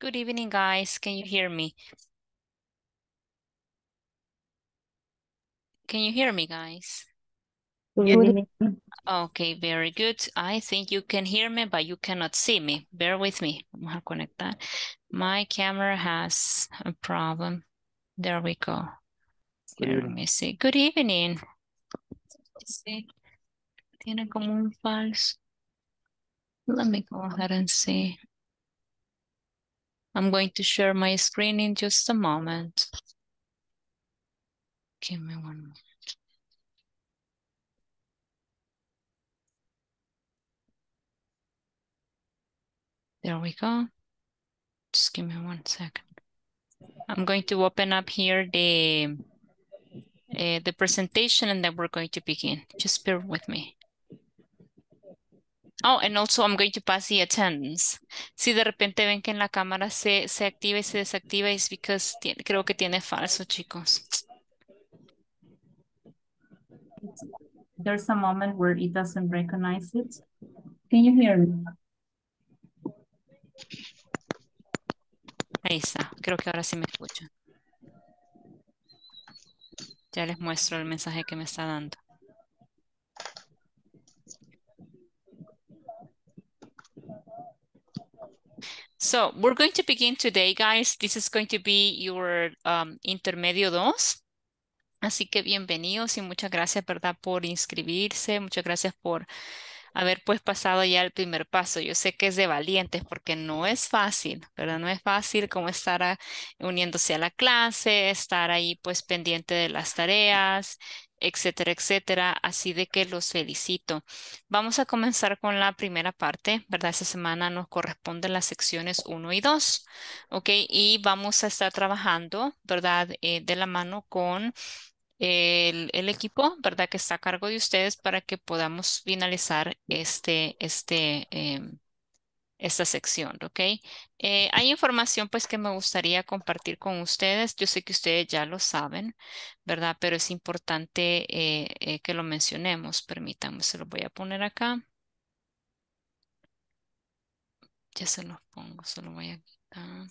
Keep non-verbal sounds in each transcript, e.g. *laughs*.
Good evening, guys. Can you hear me? Can you hear me, guys? Good okay, very good. I think you can hear me, but you cannot see me. Bear with me. Vamos connect that. My camera has a problem. There we go. Let me see. Good evening. Let me go ahead and see. I'm going to share my screen in just a moment. Give me one moment. There we go. Just give me one second. I'm going to open up here the, uh, the presentation and then we're going to begin. Just bear with me. Oh, and also I'm going to pass the attendance. Si de repente ven que en la cámara se, se activa y se desactiva, es because creo que tiene falso, chicos. There's a moment where it doesn't recognize it. Can you hear me? Ahí está, creo que ahora sí me escuchan. Ya les muestro el mensaje que me está dando. So we're going to begin today, guys. This is going to be your um, intermedio 2. Así que bienvenidos y muchas gracias, ¿verdad? Por inscribirse, muchas gracias por haber pues pasado ya el primer paso. Yo sé que es de valientes porque no es fácil, ¿verdad? No es fácil como estar uniéndose a la clase, estar ahí pues pendiente de las tareas, etcétera, etcétera. Así de que los felicito. Vamos a comenzar con la primera parte, ¿verdad? Esta semana nos corresponden las secciones 1 y 2, ¿ok? Y vamos a estar trabajando, ¿verdad? Eh, de la mano con el, equipo, ¿verdad? Que está a cargo de ustedes para que podamos finalizar este, este, em, esta sección, ¿ok? Eh, hay información pues que me gustaría compartir con ustedes. Yo sé que ustedes ya lo saben, ¿verdad? Pero es importante eh, eh, que lo mencionemos. Permítanme, se lo voy a poner acá. Ya se lo pongo, se lo voy a quitar.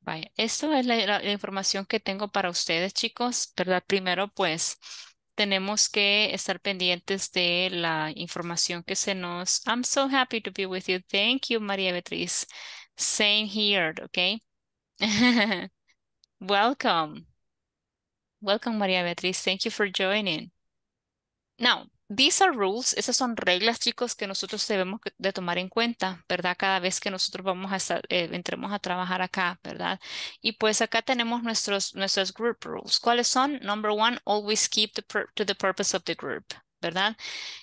Vaya, esto es la información que tengo para ustedes, chicos, ¿verdad? Primero, pues, tenemos que estar pendientes de la información que se nos. I'm so happy to be with you. Thank you, María Beatriz. Same here, okay? *laughs* Welcome. Welcome, María Beatriz. Thank you for joining. Now, These are rules, esas son reglas, chicos, que nosotros debemos de tomar en cuenta, ¿verdad? Cada vez que nosotros vamos a estar, eh, entremos a trabajar acá, ¿verdad? Y pues acá tenemos nuestros, nuestros group rules. ¿Cuáles son? Number one, always keep to the purpose of the group, ¿verdad?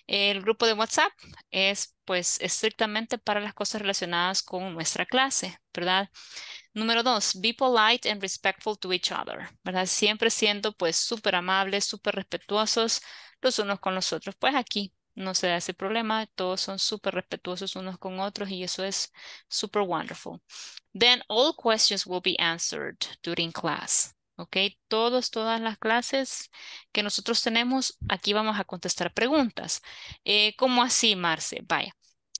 El grupo de WhatsApp es pues estrictamente para las cosas relacionadas con nuestra clase, ¿verdad? Número dos, be polite and respectful to each other, ¿verdad? Siempre siendo pues súper amables, súper respetuosos los unos con los otros. Pues aquí no se da ese problema, todos son súper respetuosos unos con otros y eso es súper wonderful. Then all questions will be answered during class. ¿ok? Todos, todas las clases que nosotros tenemos, aquí vamos a contestar preguntas. Eh, ¿Cómo así, Marce? Vaya,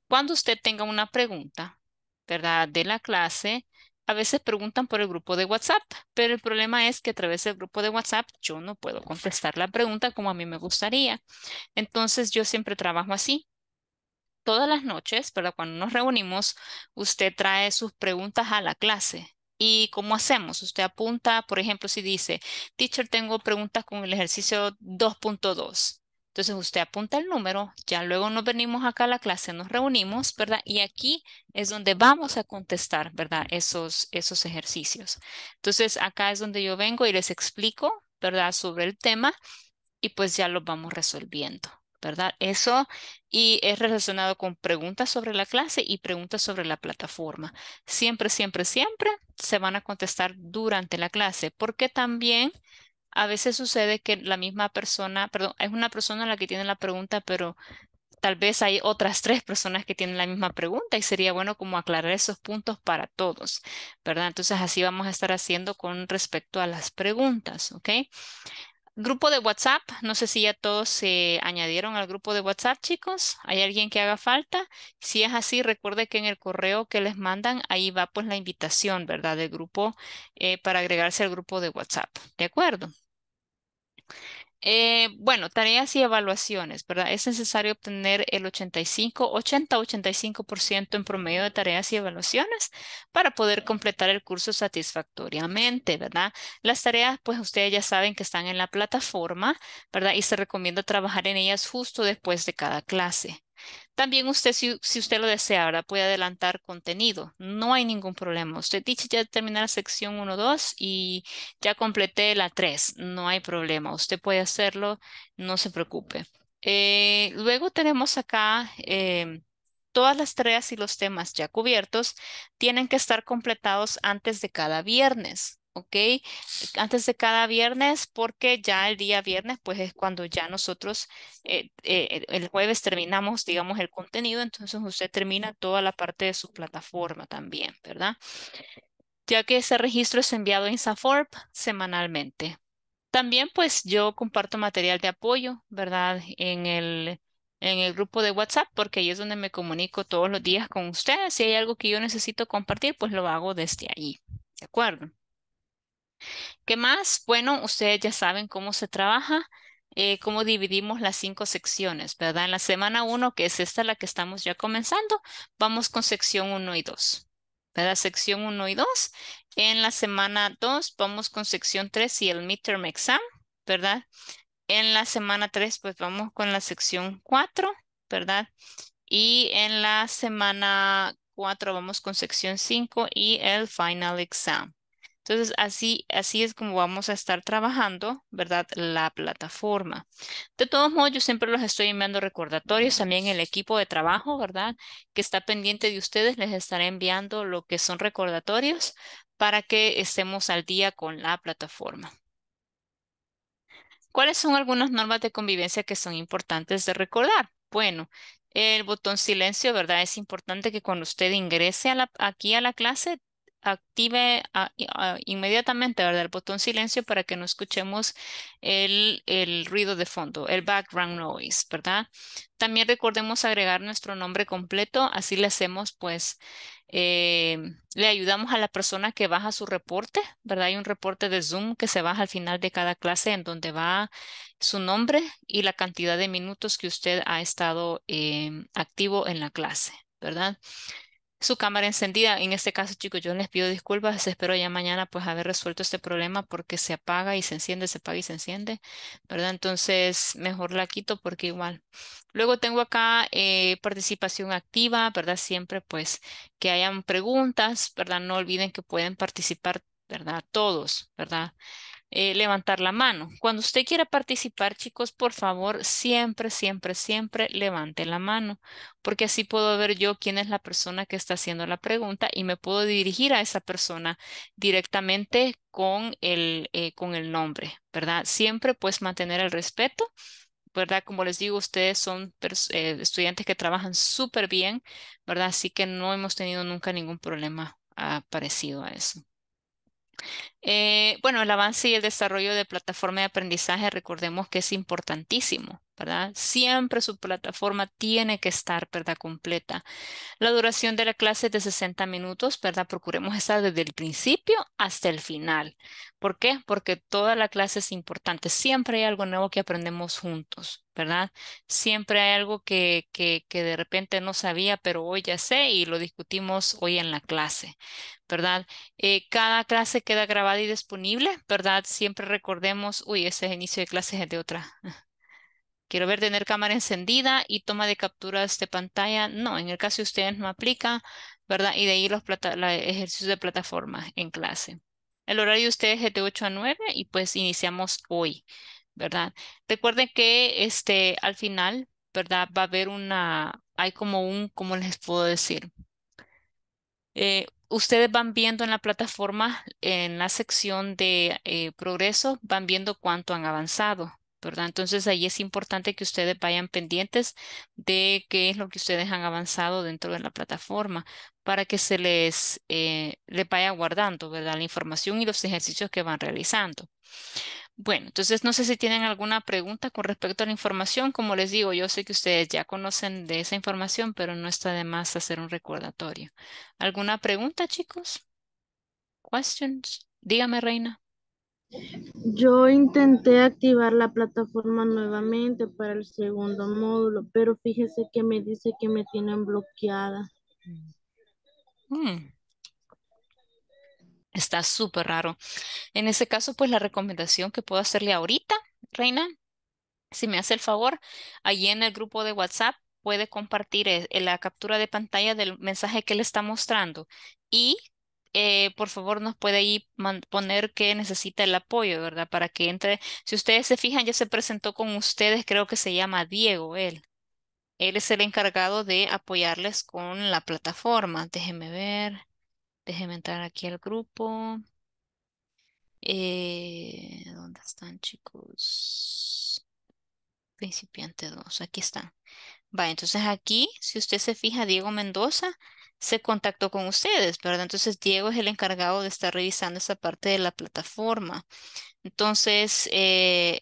cuando usted tenga una pregunta, ¿verdad? De la clase, a veces preguntan por el grupo de WhatsApp, pero el problema es que a través del grupo de WhatsApp yo no puedo contestar la pregunta como a mí me gustaría. Entonces yo siempre trabajo así. Todas las noches, pero cuando nos reunimos, usted trae sus preguntas a la clase. ¿Y cómo hacemos? Usted apunta, por ejemplo, si dice, teacher, tengo preguntas con el ejercicio 2.2. Entonces usted apunta el número, ya luego nos venimos acá a la clase, nos reunimos, ¿verdad? Y aquí es donde vamos a contestar, ¿verdad? Esos, esos ejercicios. Entonces acá es donde yo vengo y les explico, ¿verdad? Sobre el tema y pues ya lo vamos resolviendo, ¿verdad? Eso y es relacionado con preguntas sobre la clase y preguntas sobre la plataforma. Siempre, siempre, siempre se van a contestar durante la clase porque también a veces sucede que la misma persona, perdón, es una persona la que tiene la pregunta, pero tal vez hay otras tres personas que tienen la misma pregunta y sería bueno como aclarar esos puntos para todos, ¿verdad? Entonces así vamos a estar haciendo con respecto a las preguntas, ¿ok? Grupo de WhatsApp, no sé si ya todos se añadieron al grupo de WhatsApp, chicos. ¿Hay alguien que haga falta? Si es así, recuerde que en el correo que les mandan, ahí va pues la invitación, ¿verdad? Del grupo eh, para agregarse al grupo de WhatsApp, ¿de acuerdo? Eh, bueno, tareas y evaluaciones, ¿verdad? Es necesario obtener el 85, 80-85% en promedio de tareas y evaluaciones para poder completar el curso satisfactoriamente, ¿verdad? Las tareas, pues ustedes ya saben que están en la plataforma, ¿verdad? Y se recomienda trabajar en ellas justo después de cada clase. También usted, si, usted lo desea, ahora puede adelantar contenido. No hay ningún problema. Usted dice ya terminé la sección 1, 2 y ya completé la 3. No hay problema. Usted puede hacerlo, no se preocupe. Eh, luego tenemos acá eh, todas las tareas y los temas ya cubiertos tienen que estar completados antes de cada viernes. ¿ok? Antes de cada viernes, porque ya el día viernes, pues es cuando ya nosotros, eh, eh, el jueves terminamos, digamos, el contenido, entonces usted termina toda la parte de su plataforma también, ¿verdad? Ya que ese registro es enviado en SAFORP semanalmente. También, pues, yo comparto material de apoyo, ¿verdad? En el en el grupo de WhatsApp porque ahí es donde me comunico todos los días con ustedes. Si hay algo que yo necesito compartir, pues lo hago desde ahí. ¿De acuerdo? ¿Qué más? Bueno, ustedes ya saben cómo se trabaja, eh, cómo dividimos las cinco secciones, ¿verdad? En la semana 1, que es esta la que estamos ya comenzando, vamos con sección 1 y 2, ¿verdad? Sección 1 y 2. En la semana 2 vamos con sección 3 y el midterm exam, ¿verdad? En la semana 3 pues vamos con la sección 4, ¿verdad? Y en la semana 4 vamos con sección 5 y el final exam. Entonces, así, así es como vamos a estar trabajando, ¿verdad? La plataforma. De todos modos, yo siempre los estoy enviando recordatorios, también el equipo de trabajo, ¿verdad? Que está pendiente de ustedes, les estaré enviando lo que son recordatorios para que estemos al día con la plataforma. ¿Cuáles son algunas normas de convivencia que son importantes de recordar? Bueno, el botón silencio, ¿verdad? Es importante que cuando usted ingrese aquí a la clase active inmediatamente ¿verdad? el botón silencio para que no escuchemos el, ruido de fondo, el background noise, ¿verdad? También recordemos agregar nuestro nombre completo, así le hacemos pues, eh, le ayudamos a la persona que baja su reporte, ¿verdad? Hay un reporte de Zoom que se baja al final de cada clase en donde va su nombre y la cantidad de minutos que usted ha estado em, activo en la clase, ¿verdad? su cámara encendida. En este caso, chicos, yo les pido disculpas. Espero ya mañana pues haber resuelto este problema porque se apaga y se enciende, se apaga y se enciende, ¿verdad? Entonces, mejor la quito porque igual. Luego tengo acá eh, participación activa, ¿verdad? Siempre pues que hayan preguntas, ¿verdad? No olviden que pueden participar, ¿verdad? Todos, ¿verdad? Eh, levantar la mano. Cuando usted quiera participar, chicos, por favor, siempre, siempre, siempre levante la mano, porque así puedo ver yo quién es la persona que está haciendo la pregunta y me puedo dirigir a esa persona directamente con el, eh, con el nombre, ¿verdad? Siempre pues mantener el respeto. ¿verdad? Como les digo, ustedes son eh, estudiantes que trabajan súper bien, ¿verdad? Así que no hemos tenido nunca ningún problema ah, parecido a eso. Eh, bueno, el avance y el desarrollo de plataforma de aprendizaje, recordemos que es importantísimo, ¿verdad? Siempre su plataforma tiene que estar, ¿verdad? Completa. La duración de la clase es de 60 minutos, ¿verdad? Procuremos estar desde el principio hasta el final. ¿Por qué? Porque toda la clase es importante. Siempre hay algo nuevo que aprendemos juntos, ¿verdad? Siempre hay algo que, de repente no sabía, pero hoy ya sé y lo discutimos hoy en la clase, ¿verdad? Eh, cada clase queda grabada y disponible, ¿verdad? Siempre recordemos, uy, este es el inicio de clases es de otra. *laughs* Quiero ver tener cámara encendida y toma de capturas de pantalla. No, en el caso de ustedes no aplica, ¿verdad? Y de ahí los ejercicios de plataforma en clase. El horario de ustedes es de 8 a 9 y pues iniciamos hoy, ¿verdad? Recuerden que este, al final, ¿verdad? Va a haber una, hay como un, ¿cómo les puedo decir? Eh, ustedes van viendo en la plataforma, en la sección de eh, progreso, van viendo cuánto han avanzado, ¿verdad? Entonces ahí es importante que ustedes vayan pendientes de qué es lo que ustedes han avanzado dentro de la plataforma para que se les, eh, les vaya guardando, ¿verdad? La información y los ejercicios que van realizando. Bueno, entonces no sé si tienen alguna pregunta con respecto a la información. Como les digo, yo sé que ustedes ya conocen de esa información, pero no está de más hacer un recordatorio. ¿Alguna pregunta, chicos? Questions. Dígame, Reina. Yo intenté activar la plataforma nuevamente para el segundo módulo, pero fíjese que me dice que me tienen bloqueada. Mm. Está súper raro. En ese caso, pues la recomendación que puedo hacerle ahorita, Reina, si me hace el favor, allí en el grupo de WhatsApp puede compartir eh, la captura de pantalla del mensaje que le está mostrando y eh, por favor nos puede ahí poner que necesita el apoyo, ¿verdad? Para que entre. Si ustedes se fijan, ya se presentó con ustedes, creo que se llama Diego, él. Él es el encargado de apoyarles con la plataforma. Déjenme ver. Déjeme entrar aquí al grupo. Eh, ¿Dónde están, chicos? Principiante 2, aquí están. Va, entonces aquí, si usted se fija, Diego Mendoza se contactó con ustedes, ¿verdad? Entonces Diego es el encargado de estar revisando esa parte de la plataforma. Entonces, eh,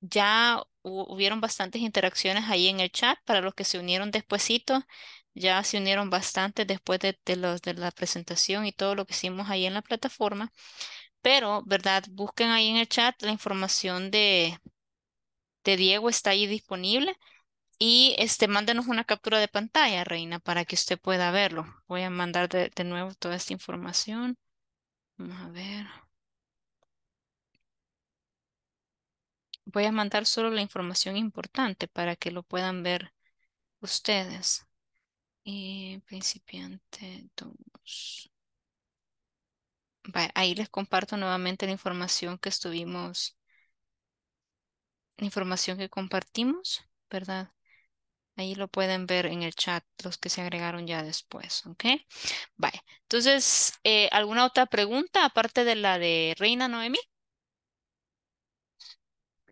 ya hubieron bastantes interacciones ahí en el chat para los que se unieron despuesito ya se unieron bastante después de, los, de la presentación y todo lo que hicimos ahí en la plataforma. Pero, ¿verdad? Busquen ahí en el chat la información de, de Diego, está ahí disponible. Y este, mándenos una captura de pantalla, Reina, para que usted pueda verlo. Voy a mandar de, de nuevo toda esta información. Vamos a ver. Voy a mandar solo la información importante para que lo puedan ver ustedes y principiante 2. ahí les comparto nuevamente la información que estuvimos, La información que compartimos, ¿verdad? Ahí lo pueden ver en el chat, los que se agregaron ya después, ¿ok? Vale, entonces, eh, ¿alguna otra pregunta aparte de la de Reina Noemi?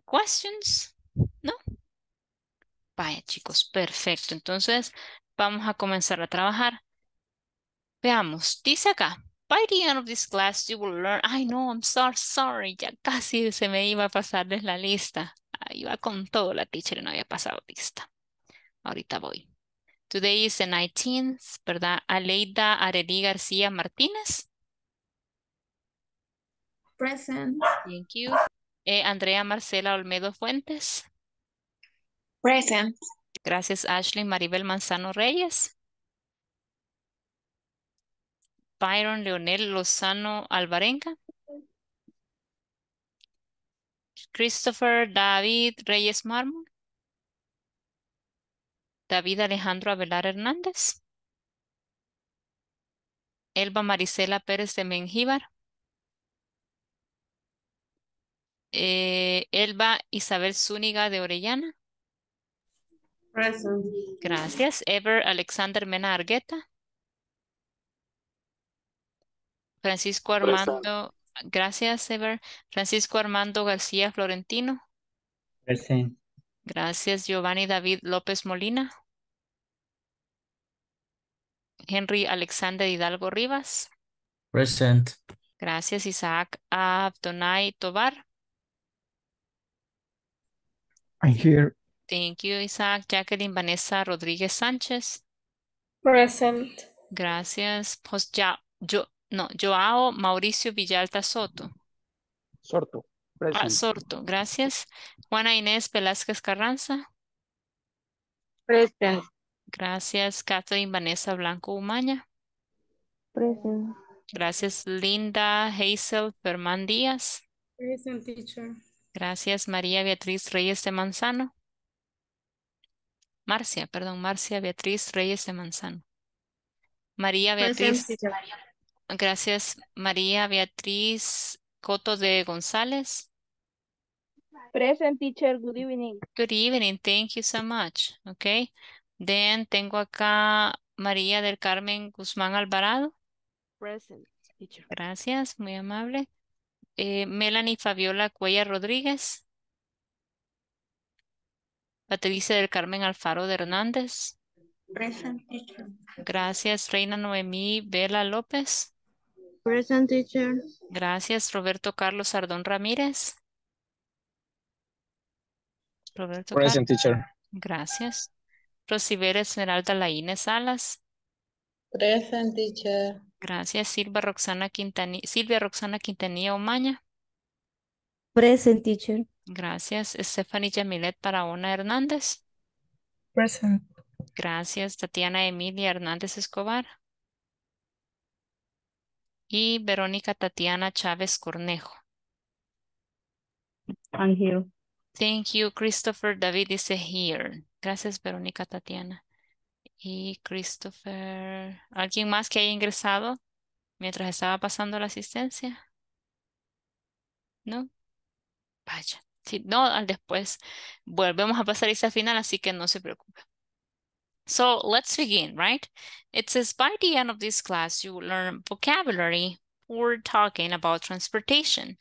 ¿Questions? ¿No? Vaya, chicos, perfecto. Entonces, vamos a comenzar a trabajar. Veamos, dice acá, by the end of this class you will learn, I know I'm so sorry, ya casi se me iba a pasarles la lista. Ahí va con todo la teacher, no había pasado lista. Ahorita voy. Today is the 19th, ¿verdad? Aleida Areli García Martínez. Present. Thank you. Eh, Andrea Marcela Olmedo Fuentes. Present. Gracias, Ashley Maribel Manzano Reyes. Byron Leonel Lozano Alvarenga. Christopher David Reyes Mármol. David Alejandro Abelar Hernández. Elba Marisela Pérez de Mengíbar. Eh, Elba Isabel Zúñiga de Orellana. Present. Gracias. Ever Alexander Mena Argueta. Francisco Armando. Gracias, Ever. Francisco Armando García Florentino. Present. Gracias, Giovanni David López Molina. Henry Alexander Hidalgo Rivas. Present. Gracias, Isaac Abdonai Tobar. I here. Thank you, Isaac. Jacqueline Vanessa Rodríguez Sánchez. Present. Gracias. Pues yo, no, Joao Mauricio Villalta Soto. Sorto. Ah, Sorto, gracias. Juana Inés Velázquez Carranza. Present. Gracias. Catherine Vanessa Blanco Umaña. Present. Gracias. Linda Hazel Fermán Díaz. Present, Gracias. María Beatriz Reyes de Manzano. Marcia, perdón, Marcia Beatriz Reyes de Manzano. María pues Beatriz. Gracias, María Beatriz Coto de González. Present teacher, good evening. Good evening, thank you so much. Okay. Then tengo acá María del Carmen Guzmán Alvarado. Present teacher. Gracias, muy amable. Eh, Melanie Fabiola Cuella Rodríguez. Patricia del Carmen Alfaro de Hernández. Present teacher. Gracias, Reina Noemí Vela López. Present teacher. Gracias, Roberto Carlos Sardón Ramírez. Present teacher. Gracias. Rosibera Esmeralda Laínez Salas. Present teacher. Gracias, Silvia Roxana Quintanilla, Silvia Roxana Quintanilla Omaña. Present teacher. Gracias. Stephanie Jamilet Paraona Hernández. Present. Gracias. Tatiana Emilia Hernández Escobar. Y Verónica Tatiana Chávez Cornejo. Thank you. Thank you. Christopher David is here. Gracias, Verónica Tatiana. Y Christopher, ¿alguien más que haya ingresado mientras estaba pasando la asistencia? ¿No? Vaya. Si no, al después volvemos a pasar esa final, así que no se preocupe. So let's begin, right? It says by the end of this class, you will learn vocabulary for talking about transportation.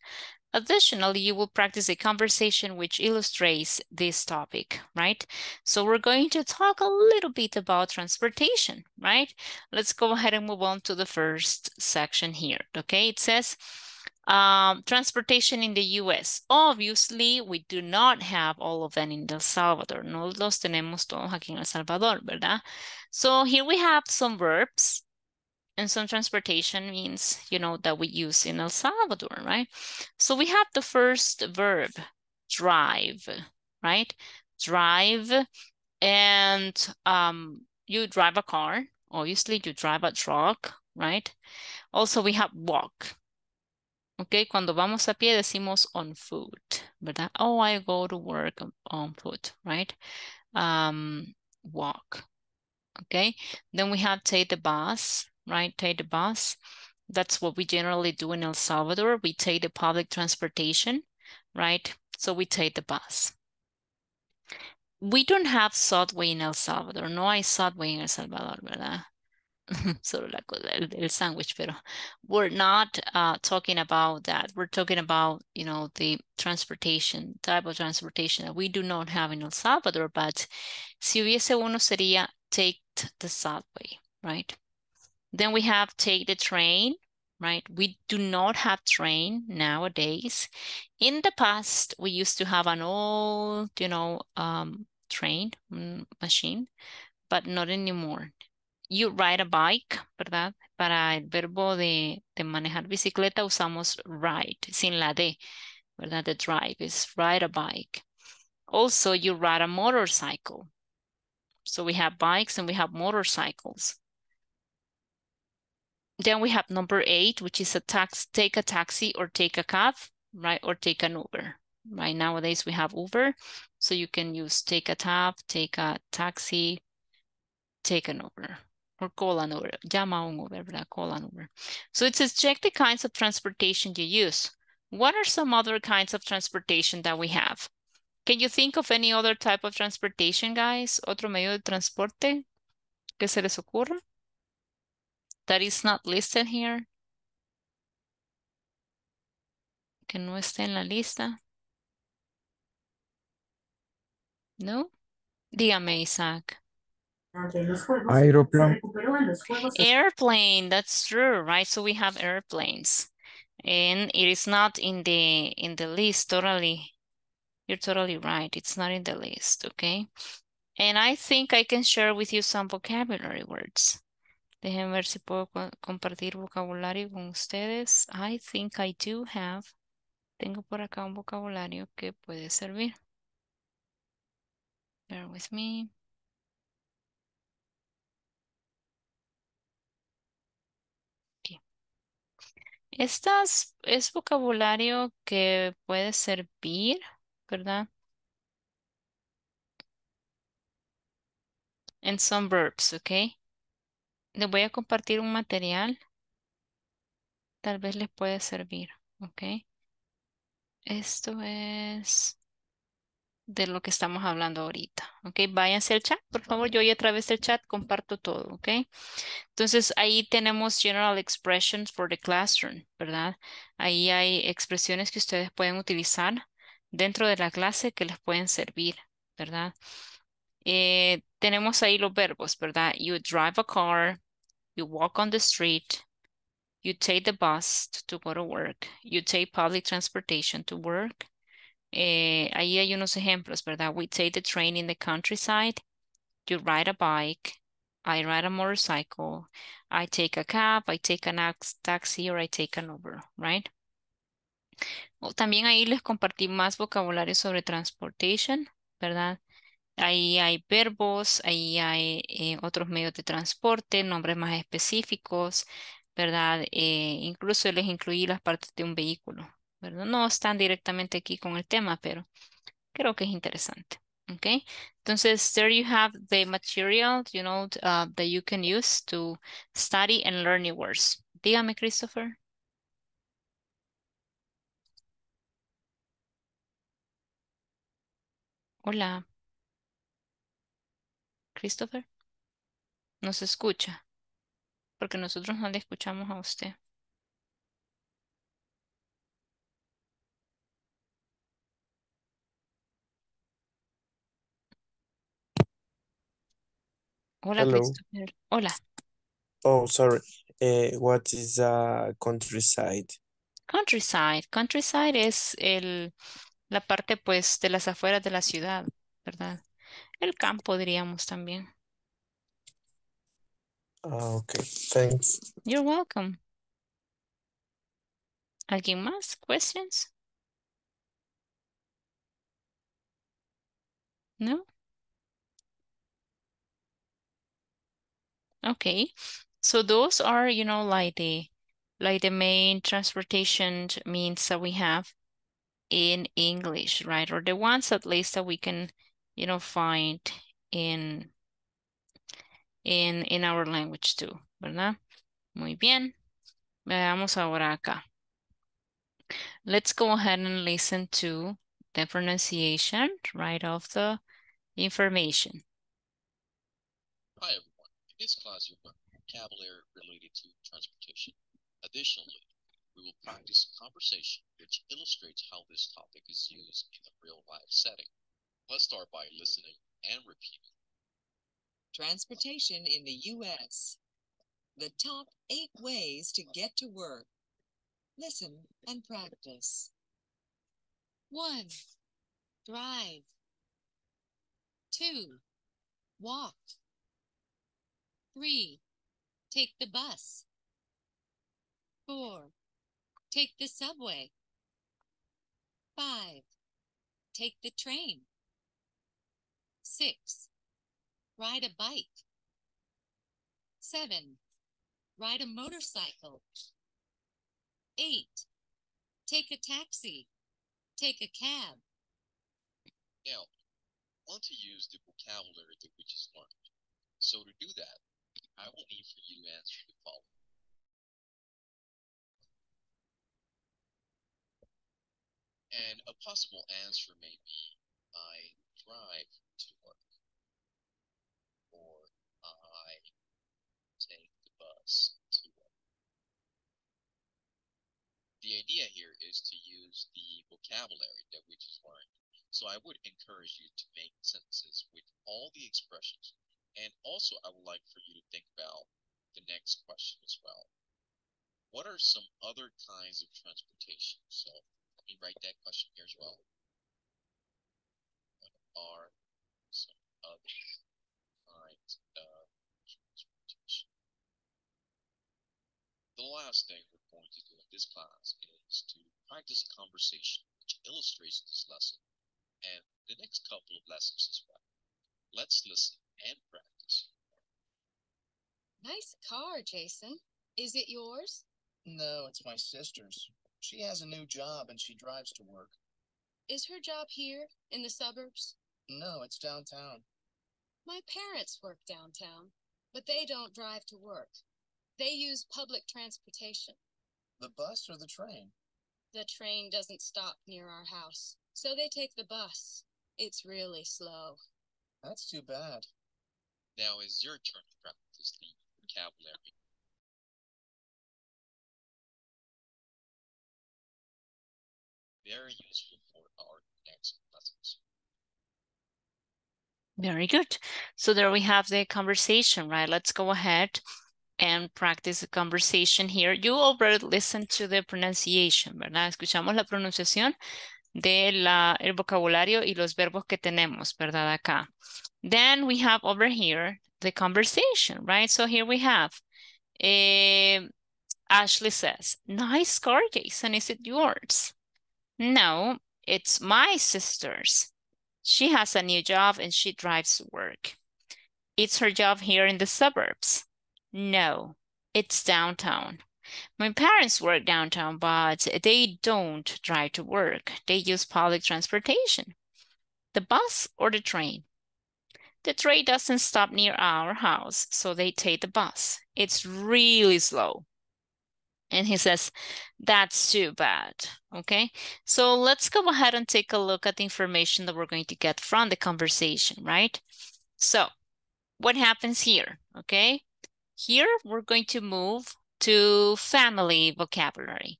Additionally, you will practice a conversation which illustrates this topic, right? So we're going to talk a little bit about transportation, right? Let's go ahead and move on to the first section here, okay? It says, um, transportation in the US. Obviously, we do not have all of them in El Salvador. No los tenemos todos aquí en El Salvador, ¿verdad? So here we have some verbs and some transportation means, you know, that we use in El Salvador, right? So we have the first verb, drive, right? Drive and um, you drive a car. Obviously, you drive a truck, right? Also, we have walk Ok, cuando vamos a pie decimos on foot, ¿verdad? Oh, I go to work on foot, right? Um, walk, okay? Then we have take the bus, right? Take the bus. That's what we generally do in El Salvador. We take the public transportation, right? So we take the bus. We don't have subway in El Salvador. No hay subway in El Salvador, ¿verdad? *laughs* solo la, el, el sandwich, pero we're not uh, talking about that. We're talking about, you know, the transportation, type of transportation that we do not have in El Salvador, but si hubiese uno sería take the subway, right? Then we have take the train, right? We do not have train nowadays. In the past, we used to have an old, you know, um, train mm, machine, but not anymore you ride a bike, ¿verdad? Para el verbo de, de manejar bicicleta usamos ride, sin la D, ¿verdad? The drive is ride a bike. Also, you ride a motorcycle. So we have bikes and we have motorcycles. Then we have number eight, which is a tax, take a taxi or take a cab, right? Or take an Uber, right? Nowadays we have Uber. So you can use take a cab, take a taxi, take an Uber or colon over, llama un over, ¿verdad? Colon over. So it says check the kinds of transportation you use. What are some other kinds of transportation that we have? Can you think of any other type of transportation, guys? Otro medio de transporte que se les ocurra? That is not listed here. Que no está en la lista. No? Dígame, Isaac. Aeroplane. Airplane, that's true, right? So we have airplanes. And it is not in the in the list totally. You're totally right. It's not in the list, okay? And I think I can share with you some vocabulary words. Dejen ver si puedo compartir vocabulario con ustedes. I think I do have. Tengo por acá un vocabulario que puede servir. Bear with me. Estas es vocabulario que puede servir, ¿verdad? En some verbs, ¿ok? Les voy a compartir un material. Tal vez les puede servir, ¿ok? Esto es de lo que estamos hablando ahorita, ¿ok? Váyanse al chat, por favor, yo hoy a través del chat comparto todo, ¿ok? Entonces, ahí tenemos general expressions for the classroom, ¿verdad? Ahí hay expresiones que ustedes pueden utilizar dentro de la clase que les pueden servir, ¿verdad? Eh, tenemos ahí los verbos, ¿verdad? You drive a car, you walk on the street, you take the bus to go to work, you take public transportation to work, eh, ahí hay unos ejemplos, ¿verdad? We take the train in the countryside. You ride a bike. I ride a motorcycle. I take a cab. I take a taxi or I take an Uber, right? O también ahí les compartí más vocabulario sobre transportation, ¿verdad? Ahí hay verbos, ahí hay eh, otros medios de transporte, nombres más específicos, ¿verdad? Eh, incluso les incluí las partes de un vehículo, no están directamente aquí con el tema, pero creo que es interesante. entonces there you have the material, you know, uh, that you can use to study and learn new words. Dígame, Christopher. Hola. Christopher. ¿Nos escucha? Porque nosotros no le escuchamos a usted. Hola, Hola. Oh, sorry. Eh, what is countryside? Countryside. Countryside es el, la parte, pues, de las afueras de la ciudad, ¿verdad? El campo, diríamos también. Ah, ok. Thanks. You're welcome. ¿Alguien más? ¿Questions? ¿No? Okay. So those are, you know, like the like the main transportation means that we have in English, right? Or the ones at least that we can, you know, find in in in our language too, ¿verdad? Muy bien. Veamos ahora acá. Let's go ahead and listen to the pronunciation, right, of the information. Hi, this class will vocabulary related to transportation. Additionally, we will practice a conversation which illustrates how this topic is used in a real life setting. Let's start by listening and repeating. Transportation in the U.S. The top eight ways to get to work. Listen and practice. 1. Drive. 2. Walk. Three, take the bus. Four, take the subway. Five, take the train. Six, ride a bike. Seven, ride a motorcycle. Eight, take a taxi. Take a cab. Now, want to use the vocabulary that we just learned. So to do that, I will need for you to answer the following. And a possible answer may be I drive to work, or I take the bus to work. The idea here is to use the vocabulary that we just learned. So I would encourage you to make sentences with all the expressions and also, I would like for you to think about the next question as well. What are some other kinds of transportation? So let me write that question here as well. What are some other kinds of transportation? The last thing we're going to do in this class is to practice a conversation, which illustrates this lesson, and the next couple of lessons as well. Let's listen and practice. Nice car, Jason. Is it yours? No, it's my sister's. She has a new job and she drives to work. Is her job here in the suburbs? No, it's downtown. My parents work downtown, but they don't drive to work. They use public transportation. The bus or the train? The train doesn't stop near our house, so they take the bus. It's really slow. That's too bad now is your turn to practice the vocabulary. Very useful for our next lessons. Very good. So there we have the conversation, right? Let's go ahead and practice the conversation here. You already listened to the pronunciation, ¿verdad? Escuchamos la pronunciación De la el vocabulario y los verbos que tenemos, ¿verdad? Acá. Then we have over here the conversation, right? So here we have eh, Ashley says, nice car, Jason, is it yours? No, it's my sister's. She has a new job and she drives to work. It's her job here in the suburbs. No, it's downtown. My parents work downtown, but they don't drive to work. They use public transportation, the bus or the train. The train doesn't stop near our house, so they take the bus. It's really slow. And he says, that's too bad, okay? So let's go ahead and take a look at the information that we're going to get from the conversation, right? So what happens here, okay? Here, we're going to move to family vocabulary.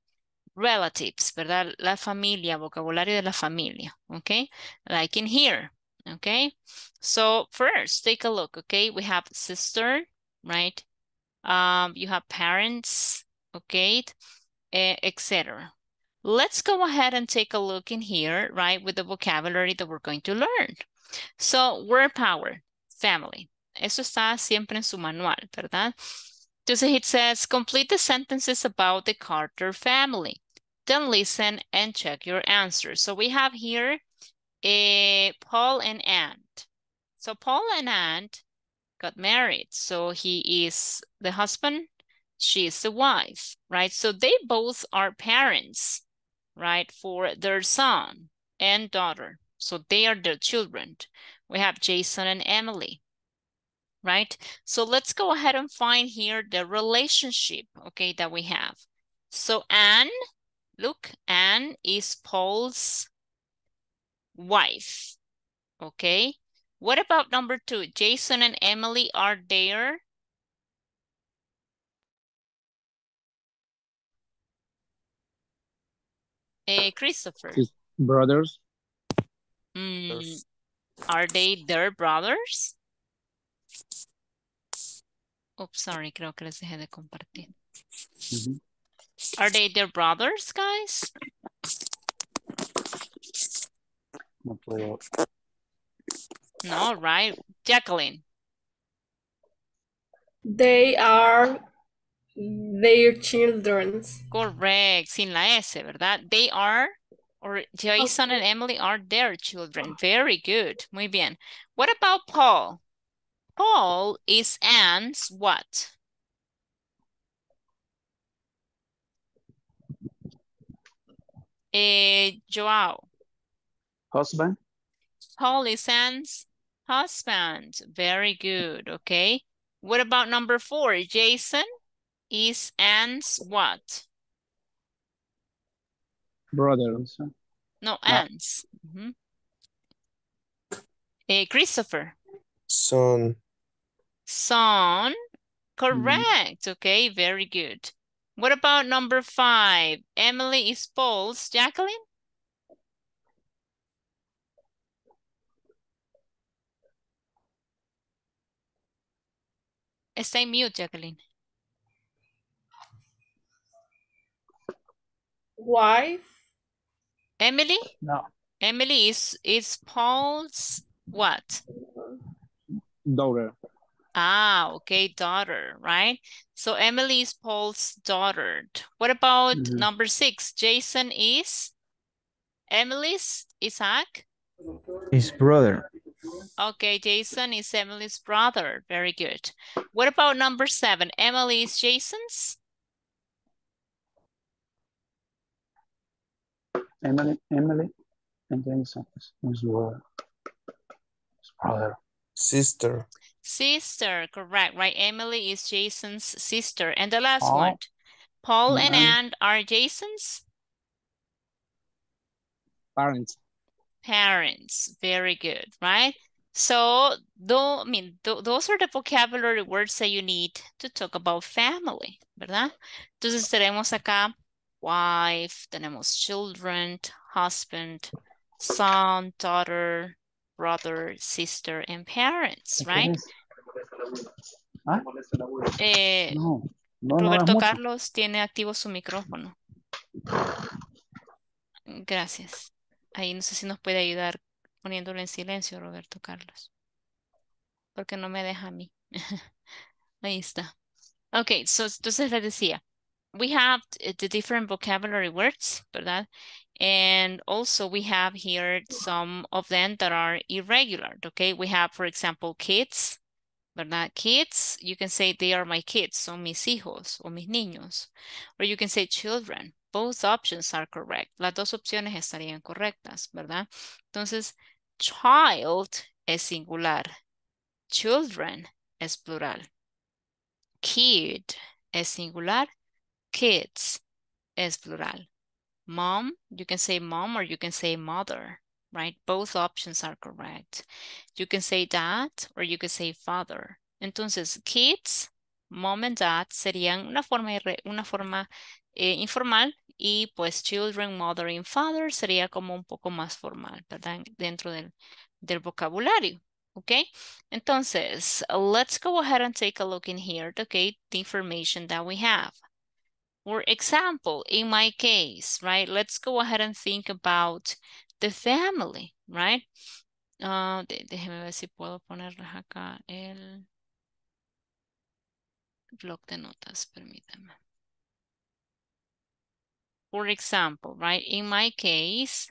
Relatives, ¿verdad? La familia, vocabulario de la familia, okay? Like in here, okay? So first, take a look, okay? We have sister, right? Um, you have parents, okay, eh, etc. Let's go ahead and take a look in here, right, with the vocabulary that we're going to learn. So, word power, family. Eso está siempre en su manual, ¿verdad? it says, complete the sentences about the Carter family. Then listen and check your answers. So we have here a eh, Paul and Aunt. So Paul and Aunt got married. So he is the husband, she is the wife, right? So they both are parents, right, for their son and daughter. So they are their children. We have Jason and Emily right? So let's go ahead and find here the relationship, okay, that we have. So Anne, look, Anne is Paul's wife, okay? What about number two? Jason and Emily are there. uh, Christopher. His brothers. Mm, are they their brothers? sorry, creo que les dejé de compartir. Mm -hmm. Are they their brothers, guys? No puedo. No, right. Jacqueline. They are their children. Correct, sin la S, ¿verdad? They are, or Jason okay. and Emily are their children. Very good, muy bien. What about Paul? Paul is Anne's what? A eh, Joao. Husband. Paul is Anne's husband. Very good. Okay. What about number four? Jason is Anne's what? Brother. No, Anne's. Mm -hmm. Eh, Christopher. Son. Son. Mm-hmm. Correct. Mm -hmm. Okay, very good. What about number five? Emily is Paul's. Jacqueline? Stay mute, Jacqueline. Wife. Emily? No. Emily is, is Paul's what? Daughter. Ah, okay, daughter, right? So Emily is Paul's daughter. What about mm -hmm. number six? Jason is Emily's, Isaac? His brother. Okay, Jason is Emily's brother. Very good. What about number seven? Emily is Jason's? Emily, Emily and Jason is his brother. Sister. Sister, correct, right? Emily is Jason's sister. And the last one, Paul and mm-hmm. Anne are Jason's? Parents. Parents, very good, right? So, though, I mean, th those are the vocabulary words that you need to talk about family, ¿verdad? Entonces tenemos acá wife, tenemos children, husband, son, daughter, brother, sister, and parents, right? ¿Ah? Eh, no, Roberto Carlos tiene activo su micrófono. Gracias. Ahí no sé si nos puede ayudar poniéndolo en silencio, Roberto Carlos. Porque no me deja a mí. *laughs* Ahí está. Ok, so, entonces le decía, we have eh, the different vocabulary words, ¿verdad? And also we have here some of them that are irregular, okay? We have, for example, kids, ¿verdad? Kids, you can say they are my kids, son mis hijos o mis niños. Or you can say children. Both options are correct. Las dos opciones estarían correctas, ¿verdad? Entonces, child es singular. Children es plural. Kid es singular. Kids es plural. Mom, you can say mom or you can say mother right? Both options are correct. You can say dad or you can say father. Entonces, kids, mom and dad serían una forma, una forma eh, informal y pues children, mother and father sería como un poco más formal, ¿verdad? Dentro del, del vocabulario. Okay, entonces let's go ahead and take a look in here, okay, the information that we have. For example, in my case, right, let's go ahead and think about the family, right? Uh, déjeme ver si puedo ponerles acá el bloc de notas, permítame. For example, right, in my case,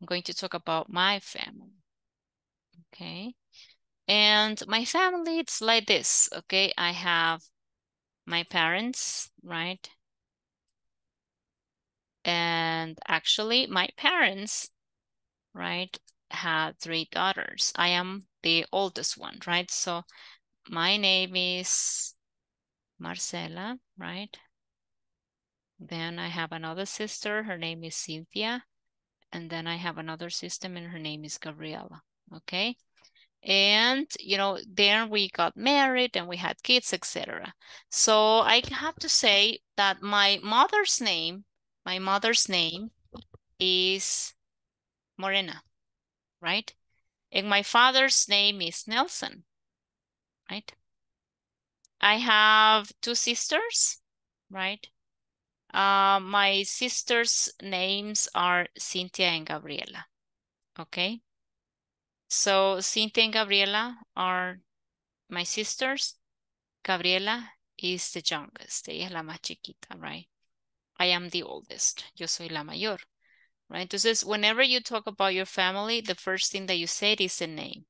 I'm going to talk about my family, okay? And my family, it's like this, okay? I have my parents, right? And actually, my parents, right, had three daughters. I am the oldest one, right? So my name is Marcela, right? Then I have another sister, her name is Cynthia. And then I have another sister and her name is Gabriela, okay? And, you know, then we got married and we had kids, etc. So I have to say that my mother's name my mother's name is Morena, right? And my father's name is Nelson, right? I have two sisters, right? Uh, my sisters' names are Cynthia and Gabriela, okay? So Cynthia and Gabriela are my sisters. Gabriela is the youngest, ella es la más chiquita, right? I am the oldest. Yo soy la mayor. Right? Entonces, whenever you talk about your family, the first thing that you say is a name.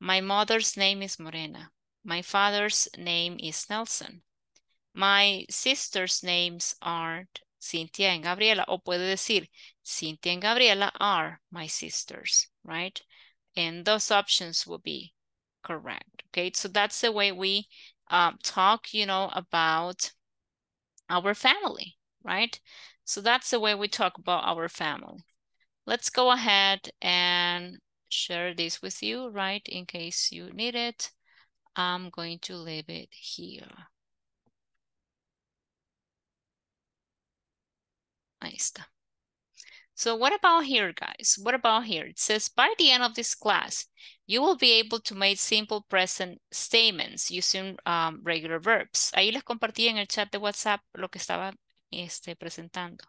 My mother's name is Morena. My father's name is Nelson. My sister's names are Cynthia and Gabriela. O puede decir, Cynthia and Gabriela are my sisters, right? And those options will be correct, okay? So that's the way we um, talk, you know, about our family, right? So that's the way we talk about our family. Let's go ahead and share this with you, right? In case you need it, I'm going to leave it here. Nice. So what about here, guys? What about here? It says, by the end of this class, you will be able to make simple present statements using um, regular verbs. Ahí les compartí en el chat de WhatsApp lo que estaba este, presentando.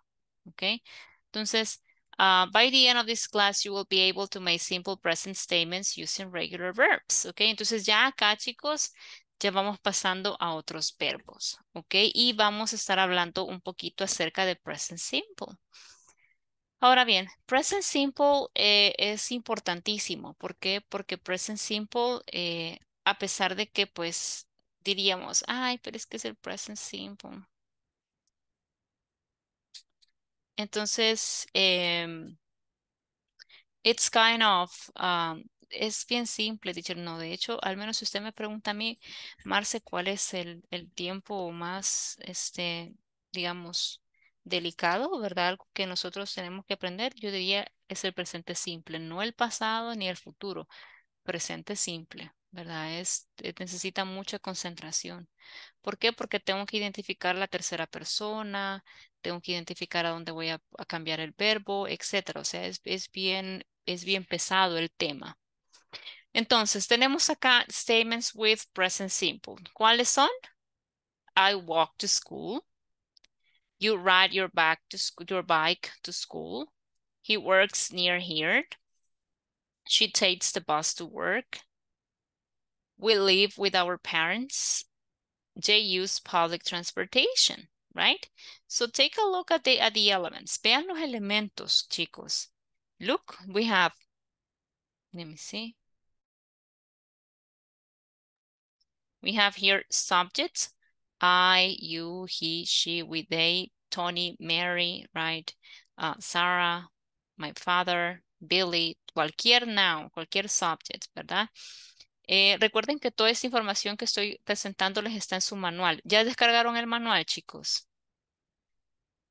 Okay? Entonces, ah, by the end of this class, you will be able to make simple present statements using regular verbs. Okay? Entonces, ya acá, chicos, ya vamos pasando a otros verbos. Okay? Y vamos a estar hablando un poquito acerca de present simple. Ahora bien, present simple eh, es importantísimo. ¿Por qué? Porque present simple, eh, a pesar de que pues diríamos, ay, pero es que es el present simple. Entonces, em, it's kind of, um, es bien simple, decir, No, de hecho, al menos si usted me pregunta a mí, Marce, ¿cuál es el, el tiempo más, este, digamos, delicado, ¿verdad? Algo que nosotros tenemos que aprender, yo diría, es el presente simple, no el pasado ni el futuro, presente simple. ¿verdad? Es, eh, necesita mucha concentración. ¿Por qué? Porque tengo que identificar la tercera persona, tengo que identificar a dónde voy a, cambiar el verbo, etcétera. O sea, es, es, bien, es bien pesado el tema. Entonces, tenemos acá statements with present simple. ¿Cuáles son? I walk to school. You ride your bike to school. He works near here. She takes the bus to work. we live with our parents, they use public transportation, right? So take a look at the, at the elements. Vean los elementos, chicos. Look, we have, let me see. We have here subjects, I, you, he, she, we, they, Tony, Mary, right? Uh, Sarah, my father, Billy, cualquier noun, cualquier subject, ¿verdad? Eh, recuerden que toda esta información que estoy presentándoles está en su manual. ¿Ya descargaron el manual, chicos?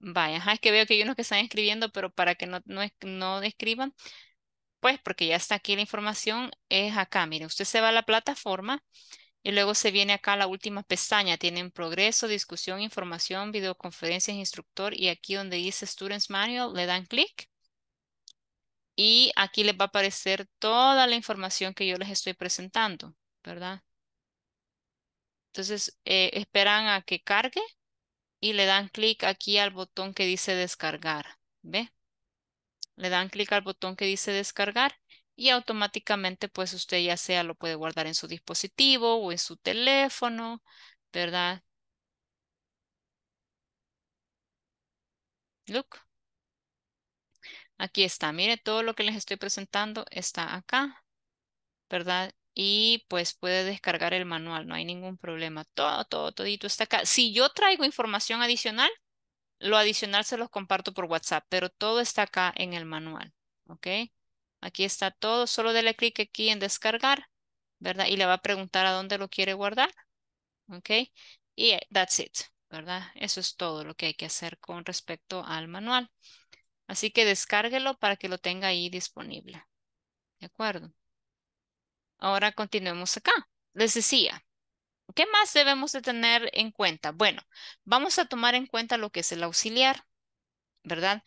Vaya, es que veo que hay unos que están escribiendo, pero para que no, no, pues porque ya está aquí la información, es acá. Mire, usted se va a la plataforma y luego se viene acá la última pestaña. Tienen progreso, discusión, información, videoconferencias, instructor. Y aquí donde dice Students Manual, le dan clic. Y aquí les va a aparecer toda la información que yo les estoy presentando, ¿verdad? Entonces, eh, esperan a que cargue y le dan clic aquí al botón que dice descargar, ¿ve? Le dan clic al botón que dice descargar y automáticamente pues usted ya sea lo puede guardar en su dispositivo o en su teléfono, ¿verdad? Look. Aquí está, mire, todo lo que les estoy presentando está acá, ¿verdad? Y pues puede descargar el manual, no hay ningún problema. Todo, todo, todito está acá. Si yo traigo información adicional, lo adicional se los comparto por WhatsApp, pero todo está acá en el manual, ¿ok? Aquí está todo, solo dele clic aquí en descargar, ¿verdad? Y le va a preguntar a dónde lo quiere guardar, ¿ok? Y that's it, ¿verdad? Eso es todo lo que hay que hacer con respecto al manual. Así que descárguelo para que lo tenga ahí disponible. ¿De acuerdo? Ahora continuemos acá. Les decía, ¿qué más debemos de tener en cuenta? Bueno, vamos a tomar en cuenta lo que es el auxiliar, ¿verdad?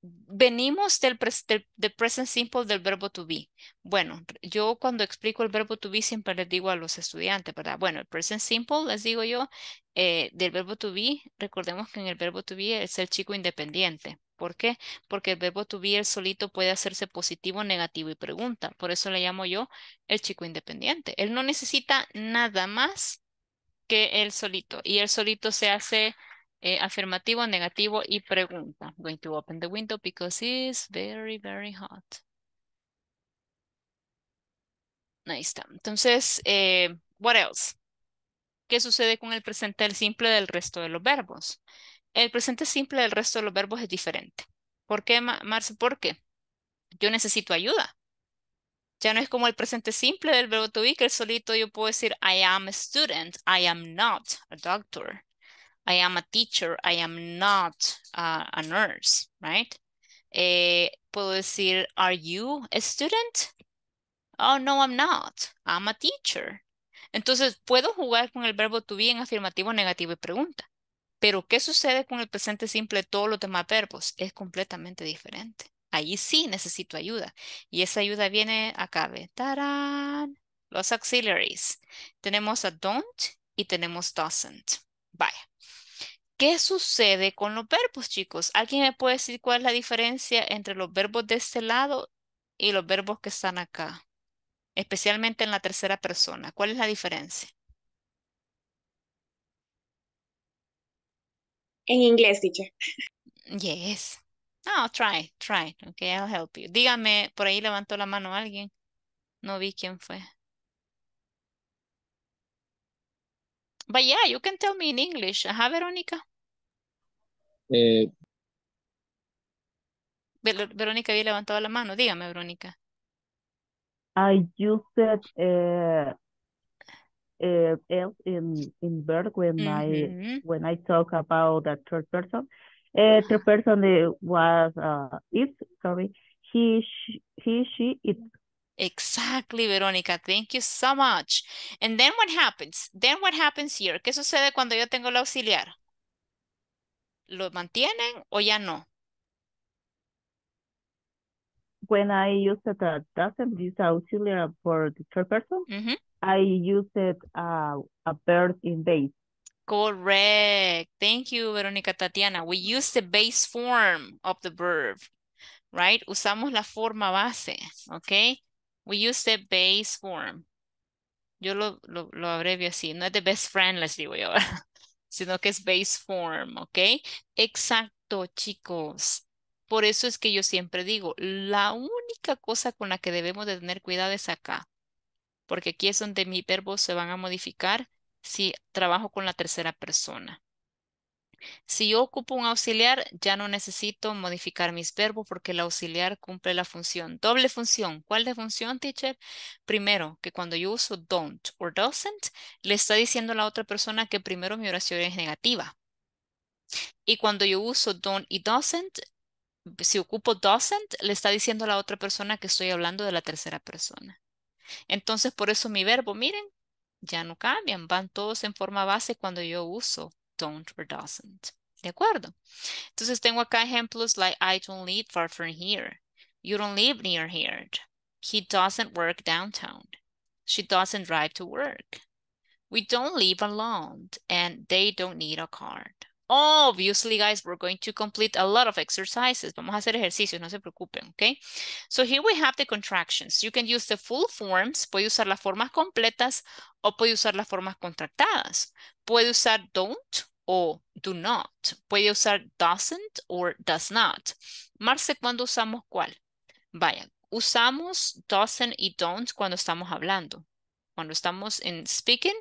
venimos del, present simple del verbo to be. Bueno, yo cuando explico el verbo to be siempre les digo a los estudiantes, ¿verdad? Bueno, el present simple, les digo yo, eh, del verbo to be, recordemos que en el verbo to be es el chico independiente. ¿Por qué? Porque el verbo to be el solito puede hacerse positivo, negativo y pregunta. Por eso le llamo yo el chico independiente. Él no necesita nada más que el solito. Y el solito se hace eh, afirmativo, negativo y pregunta. I'm going to open the window because it's very, very hot. Ahí está. Entonces, eh, what else? ¿Qué sucede con el presente simple del resto de los verbos? El presente simple del resto de los verbos es diferente. ¿Por qué, Marce? Porque yo necesito ayuda. Ya no es como el presente simple del verbo to be, que solito yo puedo decir I am a student, I am not a doctor. I am a teacher, I am not a nurse, right? Eh, puedo decir, are you a student? Oh, no, I'm not. I'm a teacher. Entonces, puedo jugar con el verbo to be en afirmativo, negativo y pregunta. Pero, ¿qué sucede con el presente simple de todos los demás verbos? Es completamente diferente. Ahí sí necesito ayuda. Y esa ayuda viene acá. ¡Tarán! Los auxiliaries. Tenemos a don't y tenemos doesn't. Vaya. ¿Qué sucede con los verbos, chicos? ¿Alguien me puede decir cuál es la diferencia entre los verbos de este lado y los verbos que están acá? Especialmente en la tercera persona. ¿Cuál es la diferencia? En inglés, teacher. Yes. No, oh, try, try. Okay, I'll help you. Dígame, por ahí levantó la mano alguien. No vi quién fue. But yeah, you can tell me in English. Ajá, Verónica. Eh, Verónica había levantado la mano. Dígame, Verónica. I used uh, uh, else in in verb when mm -hmm. I mm-hmm. when I talk about a third person. Uh, third person was uh, it sorry he she, he she it Exactly, Verónica. Thank you so much. And then what happens? Then what happens here? ¿Qué sucede cuando yo tengo el auxiliar? ¿Lo mantienen o ya no? When I use it uh, doesn't auxiliary for the third person, mm -hmm. I use it uh, a verb in base. Correct. Thank you, Verónica Tatiana. We use the base form of the verb, right? Usamos la forma base, okay? We use the base form. Yo lo, lo, abrevio así. No es the best friend, les digo yo, *laughs* sino que es base form, ¿ok? Exacto, chicos. Por eso es que yo siempre digo, la única cosa con la que debemos de tener cuidado es acá. Porque aquí es donde mis verbos se van a modificar si trabajo con la tercera persona. Si yo ocupo un auxiliar, ya no necesito modificar mis verbos porque el auxiliar cumple la función. Doble función. ¿Cuál de función, teacher? Primero, que cuando yo uso don't o doesn't, le está diciendo a la otra persona que primero mi oración es negativa. Y cuando yo uso don't y doesn't, si ocupo doesn't, le está diciendo a la otra persona que estoy hablando de la tercera persona. Entonces, por eso mi verbo, miren, ya no cambian, van todos en forma base cuando yo uso don't or doesn't. ¿De acuerdo? Entonces tengo acá ejemplos like I don't live far from here. You don't live near here. He doesn't work downtown. She doesn't drive to work. We don't live alone and they don't need a car. Obviously, guys, we're going to complete a lot of exercises. Vamos a hacer ejercicios, no se preocupen, ¿ok? So here we have the contractions. You can use the full forms. Puede usar las formas completas o puede usar las formas contractadas. Puede usar don't o do not. Puede usar doesn't or does not. Marce, ¿cuándo usamos cuál? Vaya, usamos doesn't y don't cuando estamos hablando. Cuando estamos en speaking,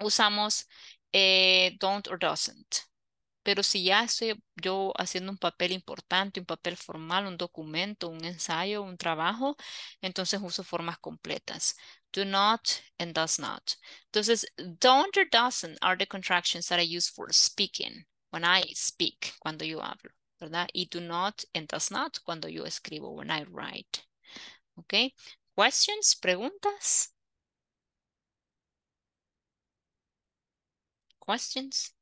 usamos eh, don't or doesn't. Pero si ya estoy yo haciendo un papel importante, un papel formal, un documento, un ensayo, un trabajo, entonces uso formas completas. Do not and does not. Entonces, don't or doesn't are the contractions that I use for speaking, when I speak, cuando yo hablo, ¿verdad? Y do not and does not cuando yo escribo, when I write. ¿Ok? Questions, preguntas. questions?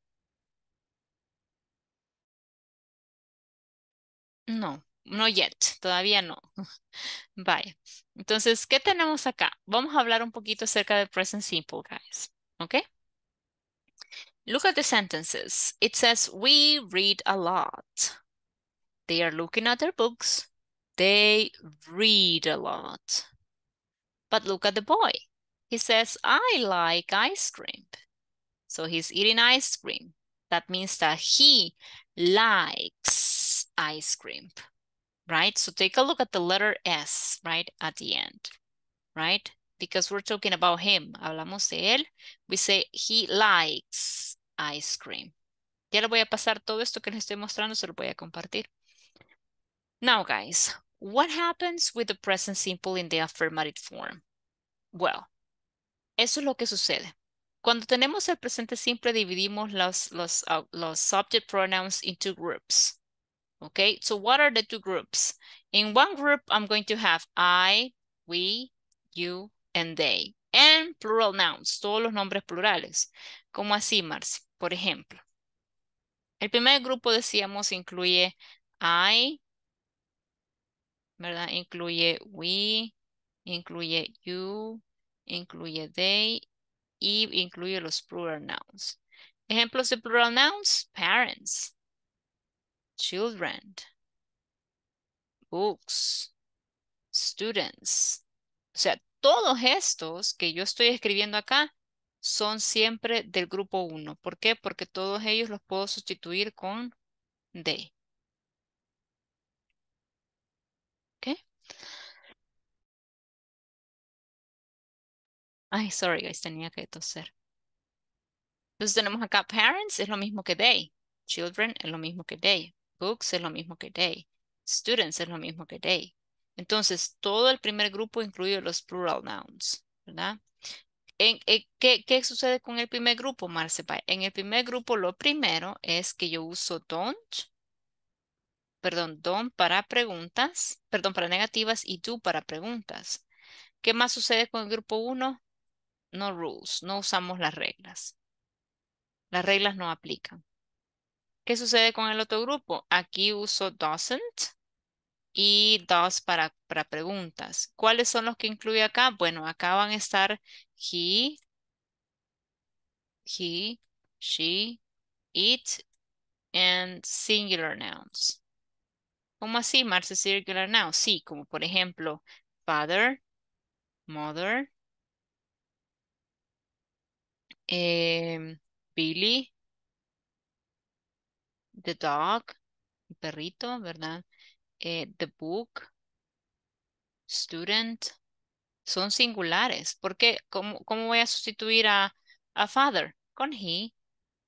No, no yet, todavía no. *laughs* Vaya. Entonces, ¿qué tenemos acá? Vamos a hablar un poquito acerca del present simple, guys. ¿Ok? Look at the sentences. It says, we read a lot. They are looking at their books. They read a lot. But look at the boy. He says, I like ice cream. So he's eating ice cream. That means that he likes ice cream, right? So take a look at the letter S, right, at the end, right? Because we're talking about him, hablamos de él, we say he likes ice cream. Ya le voy a pasar todo esto que les estoy mostrando, se lo voy a compartir. Now, guys, what happens with the present simple in the affirmative form? Well, eso es lo que sucede. Cuando tenemos el presente simple, dividimos ah, los, subject pronouns into groups. Okay, so what are the two groups? In one group, I'm going to have I, we, you, and they. And plural nouns, todos los nombres plurales. Como así, Marci, por ejemplo. El primer grupo, decíamos, incluye I, ¿verdad? Incluye we, incluye you, incluye they y incluye los plural nouns. Ejemplos de plural nouns, parents, children, books, students. O sea, todos estos que yo estoy escribiendo acá son siempre del grupo 1. ¿Por qué? Porque todos ellos los puedo sustituir con de. ¿Ok? Ay, sorry guys, tenía que toser. Entonces tenemos acá parents, es lo mismo que they. Children es lo mismo que they. Books es lo mismo que they. Students es lo mismo que they. Entonces, todo el primer grupo incluye los plural nouns, ¿verdad? ¿En, eh, qué sucede con el primer grupo, Marcepa? En el primer grupo, lo primero es que yo uso don't, perdón, don't para preguntas, perdón, para negativas y do para preguntas. ¿Qué más sucede con el grupo 1? no rules, no usamos las reglas. Las reglas no aplican. ¿Qué sucede con el otro grupo? Aquí uso doesn't y does para, para preguntas. ¿Cuáles son los que incluye acá? Bueno, acá van a estar he, he, she, it, and singular nouns. ¿Cómo así? Marce singular nouns. Sí, como por ejemplo, father, mother, Em, Billy, The Dog, perrito, ¿verdad? Eh, the Book, Student, son singulares. porque ¿Cómo, cómo voy a sustituir a, a father? Con he,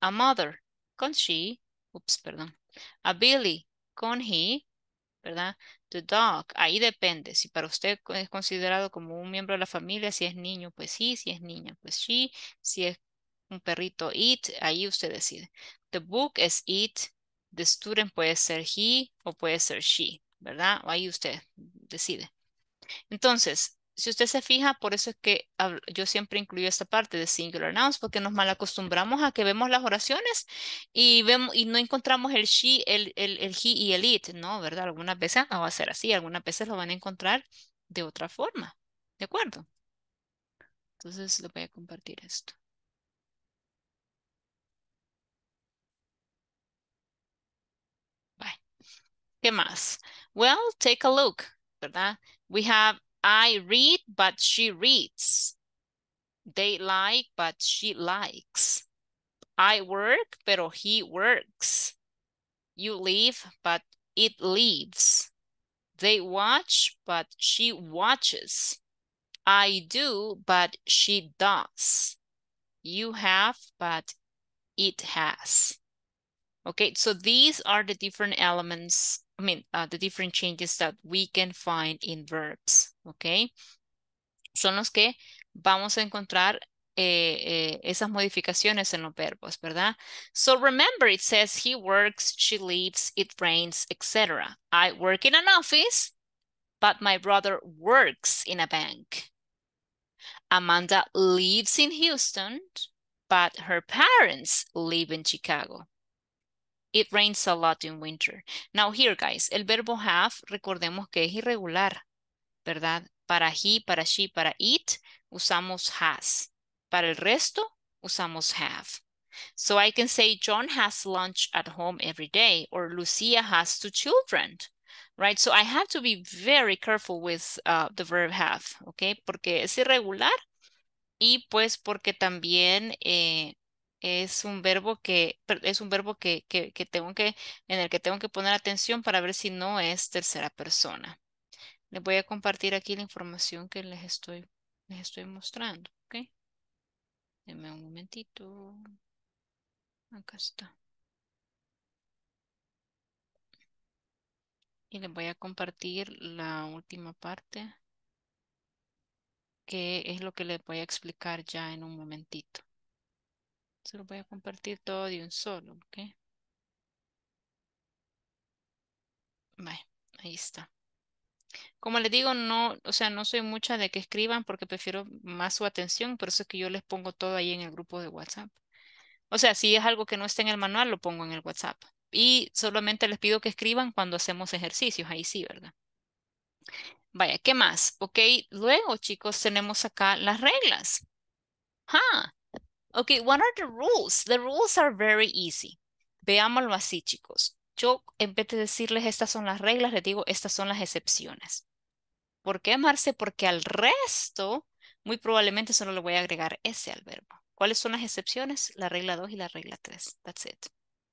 a mother, con she, ups, perdón, a Billy, con he, ¿verdad? The dog, ahí depende. Si para usted es considerado como un miembro de la familia, si es niño, pues sí, si es niña, pues she, si es un perrito, it, ahí usted decide. The book is it, the student puede ser he o puede ser she, ¿verdad? Ahí usted decide. Entonces, si usted se fija, por eso es que yo siempre incluyo esta parte de singular nouns, porque nos malacostumbramos a que vemos las oraciones y, vemos, y no encontramos el she, el, el, he y el it, ¿no? ¿Verdad? Algunas veces va a ser así, algunas veces lo van a encontrar de otra forma, ¿de acuerdo? Entonces, lo voy a compartir esto. ¿Qué más? Well, take a look, ¿verdad? We have I read, but she reads. They like, but she likes. I work, pero he works. You leave, but it leaves. They watch, but she watches. I do, but she does. You have, but it has. Okay, so these are the different elements I mean, uh, the different changes that we can find in verbs, Okay, Son los que vamos a encontrar eh, eh, esas modificaciones en los verbos, ¿verdad? So remember, it says he works, she leaves, it rains, etc. I work in an office, but my brother works in a bank. Amanda lives in Houston, but her parents live in Chicago. It rains a lot in winter. Now here, guys, el verbo have, recordemos que es irregular, ¿verdad? Para he, para she, para it, usamos has. Para el resto, usamos have. So I can say John has lunch at home every day or Lucia has two children, right? So I have to be very careful with uh, the verb have, okay? Porque es irregular y pues porque también eh, es un verbo que es un verbo que, tengo que en el que tengo que poner atención para ver si no es tercera persona. Les voy a compartir aquí la información que les estoy les estoy mostrando, ¿ok? Denme un momentito. Acá está. Y les voy a compartir la última parte, que es lo que les voy a explicar ya en un momentito. Se lo voy a compartir todo de un solo, ¿ok? Vale, ahí está. Como les digo, no, o sea, no soy mucha de que escriban porque prefiero más su atención, por eso es que yo les pongo todo ahí en el grupo de WhatsApp. O sea, si es algo que no está en el manual, lo pongo en el WhatsApp. Y solamente les pido que escriban cuando hacemos ejercicios, ahí sí, ¿verdad? Vaya, ¿qué más? Ok, luego chicos, tenemos acá las reglas. Ah, Ok, what are the rules? The rules are very easy. Veámoslo así, chicos. Yo, en vez de decirles estas son las reglas, les digo estas son las excepciones. ¿Por qué, Marce? Porque al resto, muy probablemente solo le voy a agregar ese al verbo. ¿Cuáles son las excepciones? La regla 2 y la regla 3. That's it.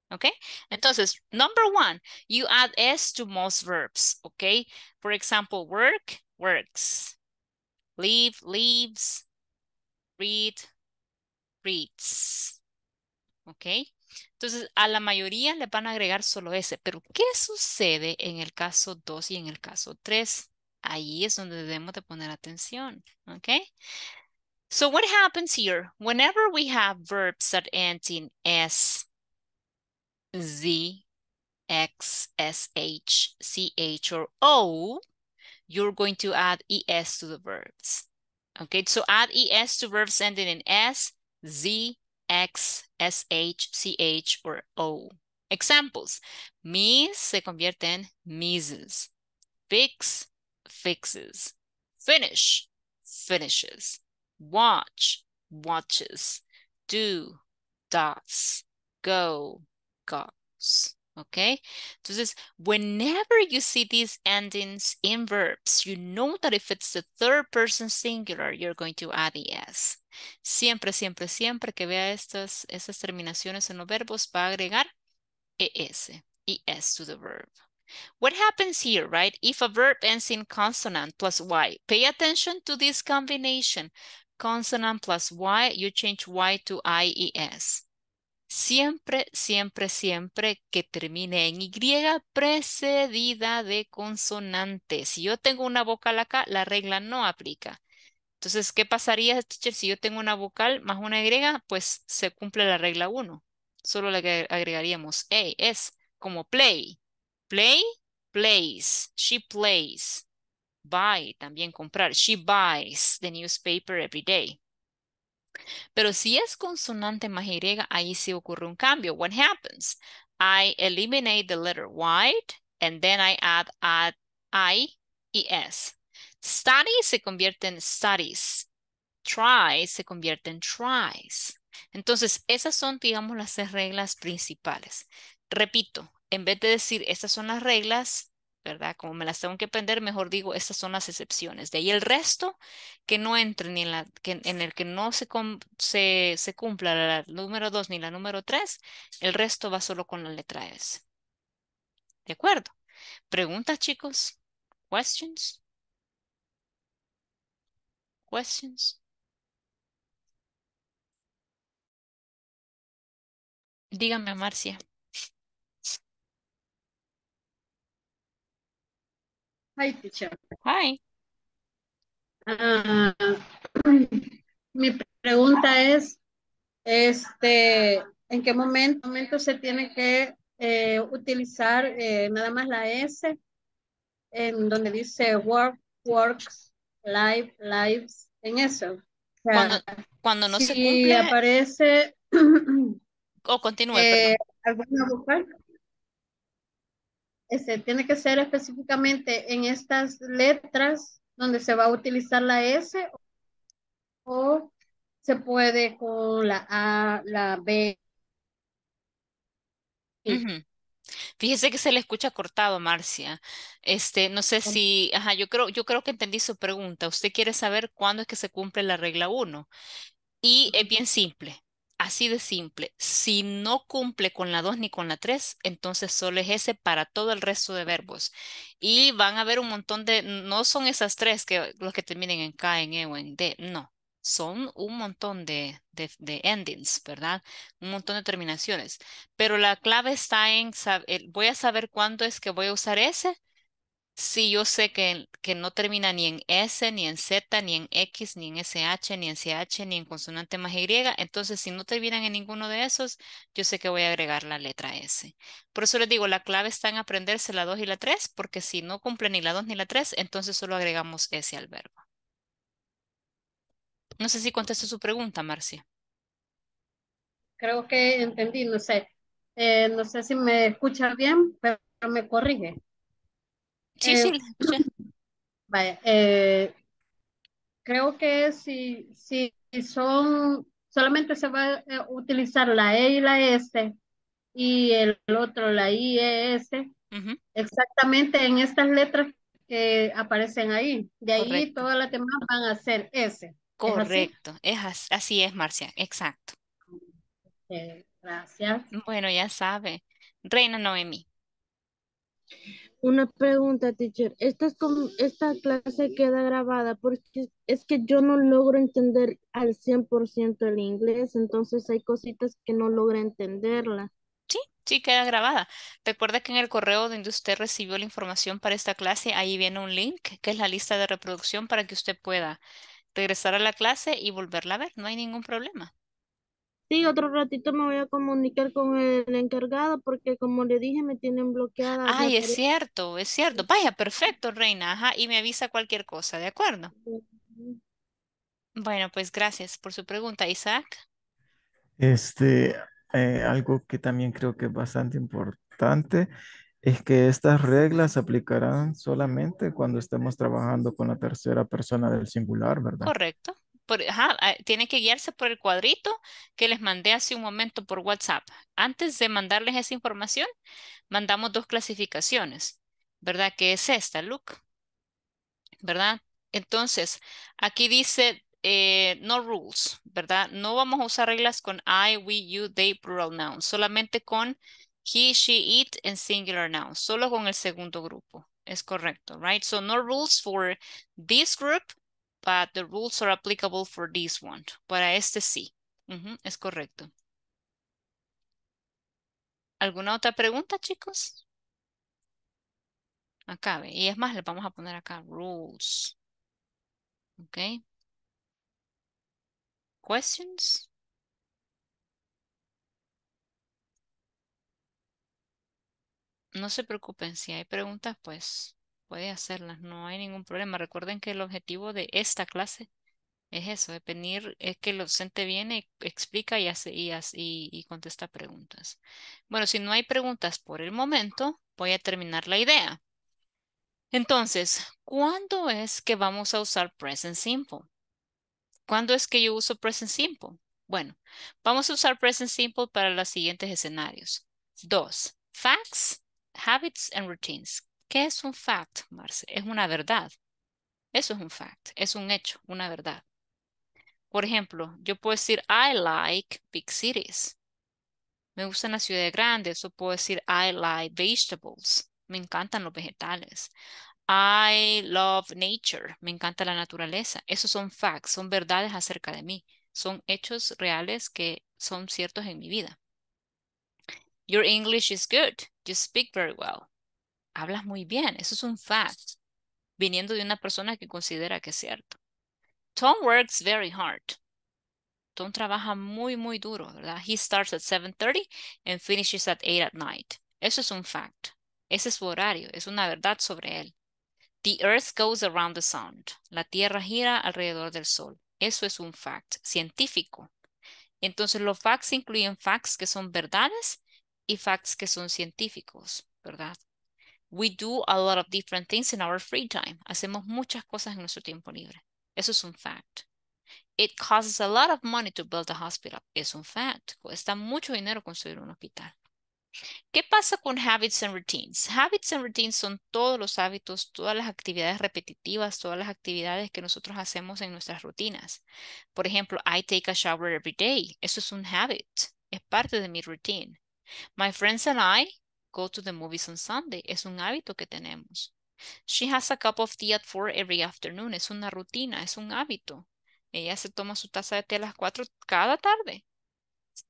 ¿Ok? Entonces, number one, you add S to most verbs. ¿Ok? For example, work, works. Leave, leaves. Read, reads. ¿Ok? Entonces, a la mayoría le van a agregar solo ese. Pero, ¿qué sucede en el caso 2 y en el caso 3? Ahí es donde debemos de poner atención. ¿Ok? So, what happens here? Whenever we have verbs that end in S, Z, X, S, H, C, H, or O, you're going to add ES to the verbs. Okay, so add ES to verbs ending in S, Z, X, SH, CH, or O. Examples. Mis se convierte en Mrs. Fix, fixes. Finish, finishes. Watch, watches. Do, does. Go, goes. Okay? Entonces, whenever you see these endings in verbs, you know that if it's the third person singular, you're going to add the S. Siempre, siempre, siempre que vea estas, terminaciones en los verbos va a agregar ES, ES to the verb. What happens here, right? If a verb ends in consonant plus Y, pay attention to this combination. Consonant plus Y, you change Y to IES. Siempre, siempre, siempre que termine en Y precedida de consonante. Si yo tengo una vocal acá, la regla no aplica. Entonces, ¿qué pasaría, teacher, si yo tengo una vocal más una Y? Pues se cumple la regla 1. Solo le agregaríamos A es como play. Play, plays. She plays. Buy, también comprar. She buys the newspaper every day. Pero si es consonante más Y, ahí sí ocurre un cambio. What happens? I eliminate the letter white and then I add, add I y S. Studies se convierte en studies. Try se convierte en tries. Entonces, esas son, digamos, las tres reglas principales. Repito, en vez de decir estas son las reglas, ¿verdad? Como me las tengo que aprender, mejor digo, estas son las excepciones. De ahí el resto que no entre ni en, la, en el que no se, cumpla la, número dos ni la número tres, el resto va solo con la letra S. ¿De acuerdo? ¿Preguntas, chicos? ¿Questions? questions? Dígame, Marcia. Hi, teacher. Hi. Ah, mi pregunta es, este, ¿en qué momento, se tiene que eh, utilizar eh, nada más la S en donde dice work, works, live, lives, en eso. cuando, no se cumple. aparece. o *clears throat* oh, continúe. Eh, este, tiene que ser específicamente en estas letras donde se va a utilizar la S o se puede con la A, la B. Fíjese que se le escucha cortado, Marcia. Este, no sé si, ajá, yo creo, yo creo que entendí su pregunta. Usted quiere saber cuándo es que se cumple la regla 1. Y es bien simple, así de simple. Si no cumple con la 2 ni con la 3, entonces solo es ese para todo el resto de verbos. Y van a ver un montón de, no son esas tres que los que terminen en K, en E o en D, no son un montón de, de, endings, ¿verdad? Un montón de terminaciones. Pero la clave está en, voy a saber cuándo es que voy a usar ese. Si yo sé que, que no termina ni en S, ni en Z, ni en X, ni en SH, ni en CH, ni en consonante más Y, entonces si no terminan en ninguno de esos, yo sé que voy a agregar la letra S. Por eso les digo, la clave está en aprenderse la 2 y la 3, porque si no cumple ni la 2 ni la 3, entonces solo agregamos S al verbo. No sé si contestó su pregunta, Marcia. Creo que entendí, no sé. Eh, no sé si me escucha bien, pero me corrige. Sí, sí, eh, Vaya, eh, creo que si, si son, solamente se va a utilizar la E y la S y el otro, la I, e, S, exactamente en estas letras que aparecen ahí. De ahí todas las demás van a ser S. Correcto, es así, es, Marcia, exacto. gracias. Bueno, ya sabe. Reina Noemi. Una pregunta, teacher. Esta, esta clase queda grabada porque es que yo no logro entender al 100% el inglés, entonces hay cositas que no logro entenderla. Sí, sí queda grabada. Recuerda que en el correo donde usted recibió la información para esta clase, ahí viene un link que es la lista de reproducción para que usted pueda regresar a la clase y volverla a ver, no hay ningún problema. Sí, otro ratito me voy a comunicar con el encargado porque como le dije me tienen bloqueada. Ay, es cierto, es cierto. Vaya, perfecto, Reina. Ajá, y me avisa cualquier cosa, ¿de acuerdo? Bueno, pues gracias por su pregunta, Isaac. Este, eh, algo que también creo que es bastante importante es que estas reglas se aplicarán solamente cuando estemos trabajando con la tercera persona del singular, ¿verdad? Correcto. Ah, tiene que guiarse por el cuadrito que les mandé hace un momento por WhatsApp. Antes de mandarles esa información, mandamos dos clasificaciones, ¿verdad? Que es esta, look, ¿verdad? Entonces, aquí dice eh, no rules, ¿verdad? No vamos a usar reglas con I, we, you, they, plural noun, solamente con He, she, it, and singular noun. Solo con el segundo grupo. Es correcto, right? So no rules for this group, but the rules are applicable for this one. Para este sí. es correcto. ¿Alguna otra pregunta, chicos? Acabe. Y es más, le vamos a poner acá rules. Ok. Questions? no se preocupen, si hay preguntas, pues puede hacerlas, no hay ningún problema. Recuerden que el objetivo de esta clase es eso, de venir, es que el docente viene, explica y, y, y, y contesta preguntas. Bueno, si no hay preguntas por el momento, voy a terminar la idea. Entonces, ¿cuándo es que vamos a usar present simple? ¿Cuándo es que yo uso present simple? Bueno, vamos a usar present simple para los siguientes escenarios. Dos, facts habits and routines. ¿Qué es un fact, Marce? Es una verdad. Eso es un fact, es un hecho, una verdad. Por ejemplo, yo puedo decir, I like big cities. Me gustan las ciudades grandes. O puedo decir, I like vegetables. Me encantan los vegetales. I love nature. Me encanta la naturaleza. Esos son facts, son verdades acerca de mí. Son hechos reales que son ciertos en mi vida. Your English is good. You speak very well. Hablas muy bien. Eso es un fact. Viniendo de una persona que considera que es cierto. Tom works very hard. Tom trabaja muy, muy duro, ¿verdad? He starts at 7.30 and finishes at 8 at night. Eso es un fact. Ese es su horario. Es una verdad sobre él. The earth goes around the sun. La tierra gira alrededor del sol. Eso es un fact científico. Entonces los facts incluyen facts que son verdades y facts que son científicos, ¿verdad? We do a lot of different things in our free time. Hacemos muchas cosas en nuestro tiempo libre. Eso es un fact. It costs a lot of money to build a hospital. Es un fact. Cuesta mucho dinero construir un hospital. ¿Qué pasa con habits and routines? Habits and routines son todos los hábitos, todas las actividades repetitivas, todas las actividades que nosotros hacemos en nuestras rutinas. Por ejemplo, I take a shower every day. Eso es un habit, es parte de mi routine. My friends and I go to the movies on Sunday. Es un hábito que tenemos. She has a cup of tea at four every afternoon. Es una rutina, es un hábito. Ella se toma su taza de té a las cuatro cada tarde.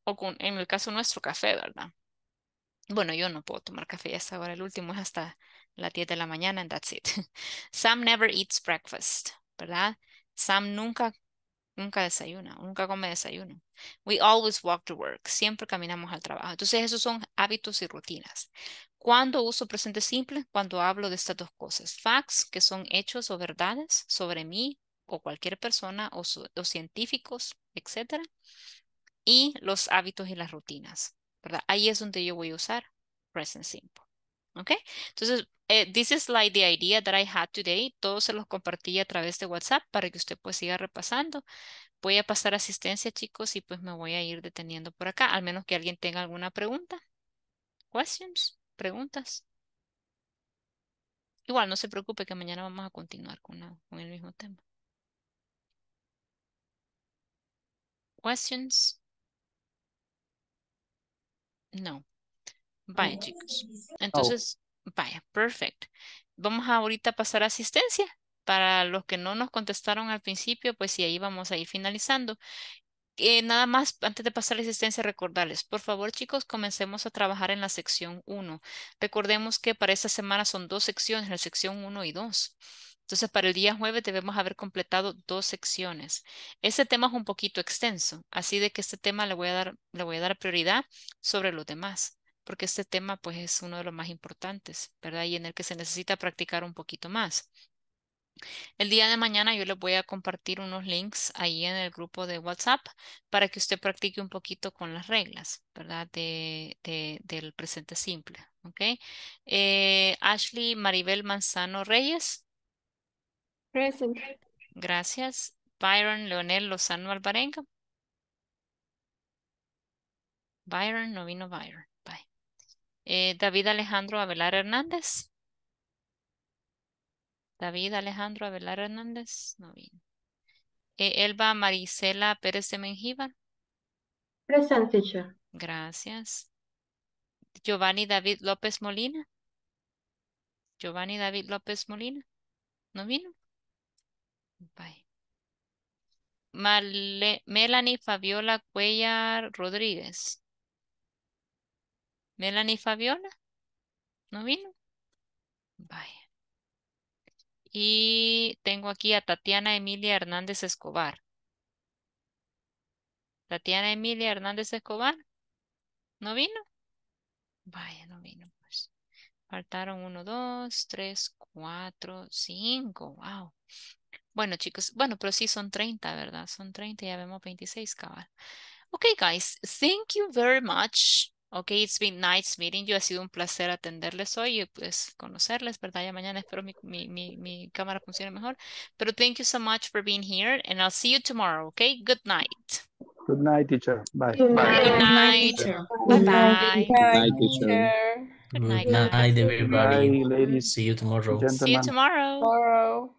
O en el caso nuestro, café, ¿verdad? Bueno, yo no puedo tomar café hasta ahora. El último es hasta las 10 de la mañana and that's it. *laughs* Sam never eats breakfast, ¿verdad? Sam nunca Nunca desayuna, nunca come desayuno. We always walk to work. Siempre caminamos al trabajo. Entonces, esos son hábitos y rutinas. ¿Cuándo uso presente simple? Cuando hablo de estas dos cosas. Facts, que son hechos o verdades sobre mí o cualquier persona o, científicos, etc. Y los hábitos y las rutinas. ¿verdad? Ahí es donde yo voy a usar present simple. ¿Ok? Entonces, this eh, is like the idea that I had today. Todos se los compartí a través de WhatsApp para que usted pues siga repasando. Voy a pasar asistencia, chicos, y pues me voy a ir deteniendo por acá, al menos que alguien tenga alguna pregunta. Questions, preguntas. Igual, no se preocupe que mañana vamos a continuar con, con el mismo tema. Questions. No. Bye, mm. chicos. Oh. Entonces, Vaya, perfecto. Vamos a ahorita pasar a asistencia. Para los que no nos contestaron al principio, pues sí, ahí vamos a ir finalizando. Eh, nada más, antes de pasar a asistencia, recordarles, por favor, chicos, comencemos a trabajar en la sección 1. Recordemos que para esta semana son dos secciones, la sección 1 y 2. Entonces, para el día jueves debemos haber completado dos secciones. Este tema es un poquito extenso, así de que este tema le voy a dar, le voy a dar prioridad sobre los demás porque este tema pues es uno de los más importantes, ¿verdad? Y en el que se necesita practicar un poquito más. El día de mañana yo les voy a compartir unos links ahí en el grupo de WhatsApp para que usted practique un poquito con las reglas, ¿verdad? De, del presente simple, ¿ok? Eh, Ashley Maribel Manzano Reyes. Present. Gracias. Byron Leonel Lozano Alvarenga. Byron, no vino Byron. Eh, David Alejandro Avelar Hernández. David Alejandro Avelar Hernández, no vino. Eh, Elba Marisela Pérez de Mengíbar. Present, Gracias. Giovanni David López Molina. Giovanni David López Molina. ¿No vino? Bye. Melanie Fabiola Cuellar Rodríguez. Melanie Fabiola. ¿No vino? Vaya. Y tengo aquí a Tatiana Emilia Hernández Escobar. Tatiana Emilia Hernández Escobar. ¿No vino? Vaya, no vino. Pues. Faltaron uno, dos, tres, cuatro, cinco. Wow. Bueno, chicos, bueno, pero sí son 30, ¿verdad? Son 30, ya vemos 26, cabal. Okay, guys, thank you very much. Okay, it's been nice meeting you. Ha sido un placer atenderles hoy y pues conocerles, ¿verdad? mañana espero mi, mi, mi, cámara funcione mejor. Pero thank you so much for being here and I'll see you tomorrow, okay? Good night. Good night, teacher. Bye. Good night. Good Bye bye. Good night, teacher. Good night, everybody. Good night, ladies. See you tomorrow. See you tomorrow. Tomorrow.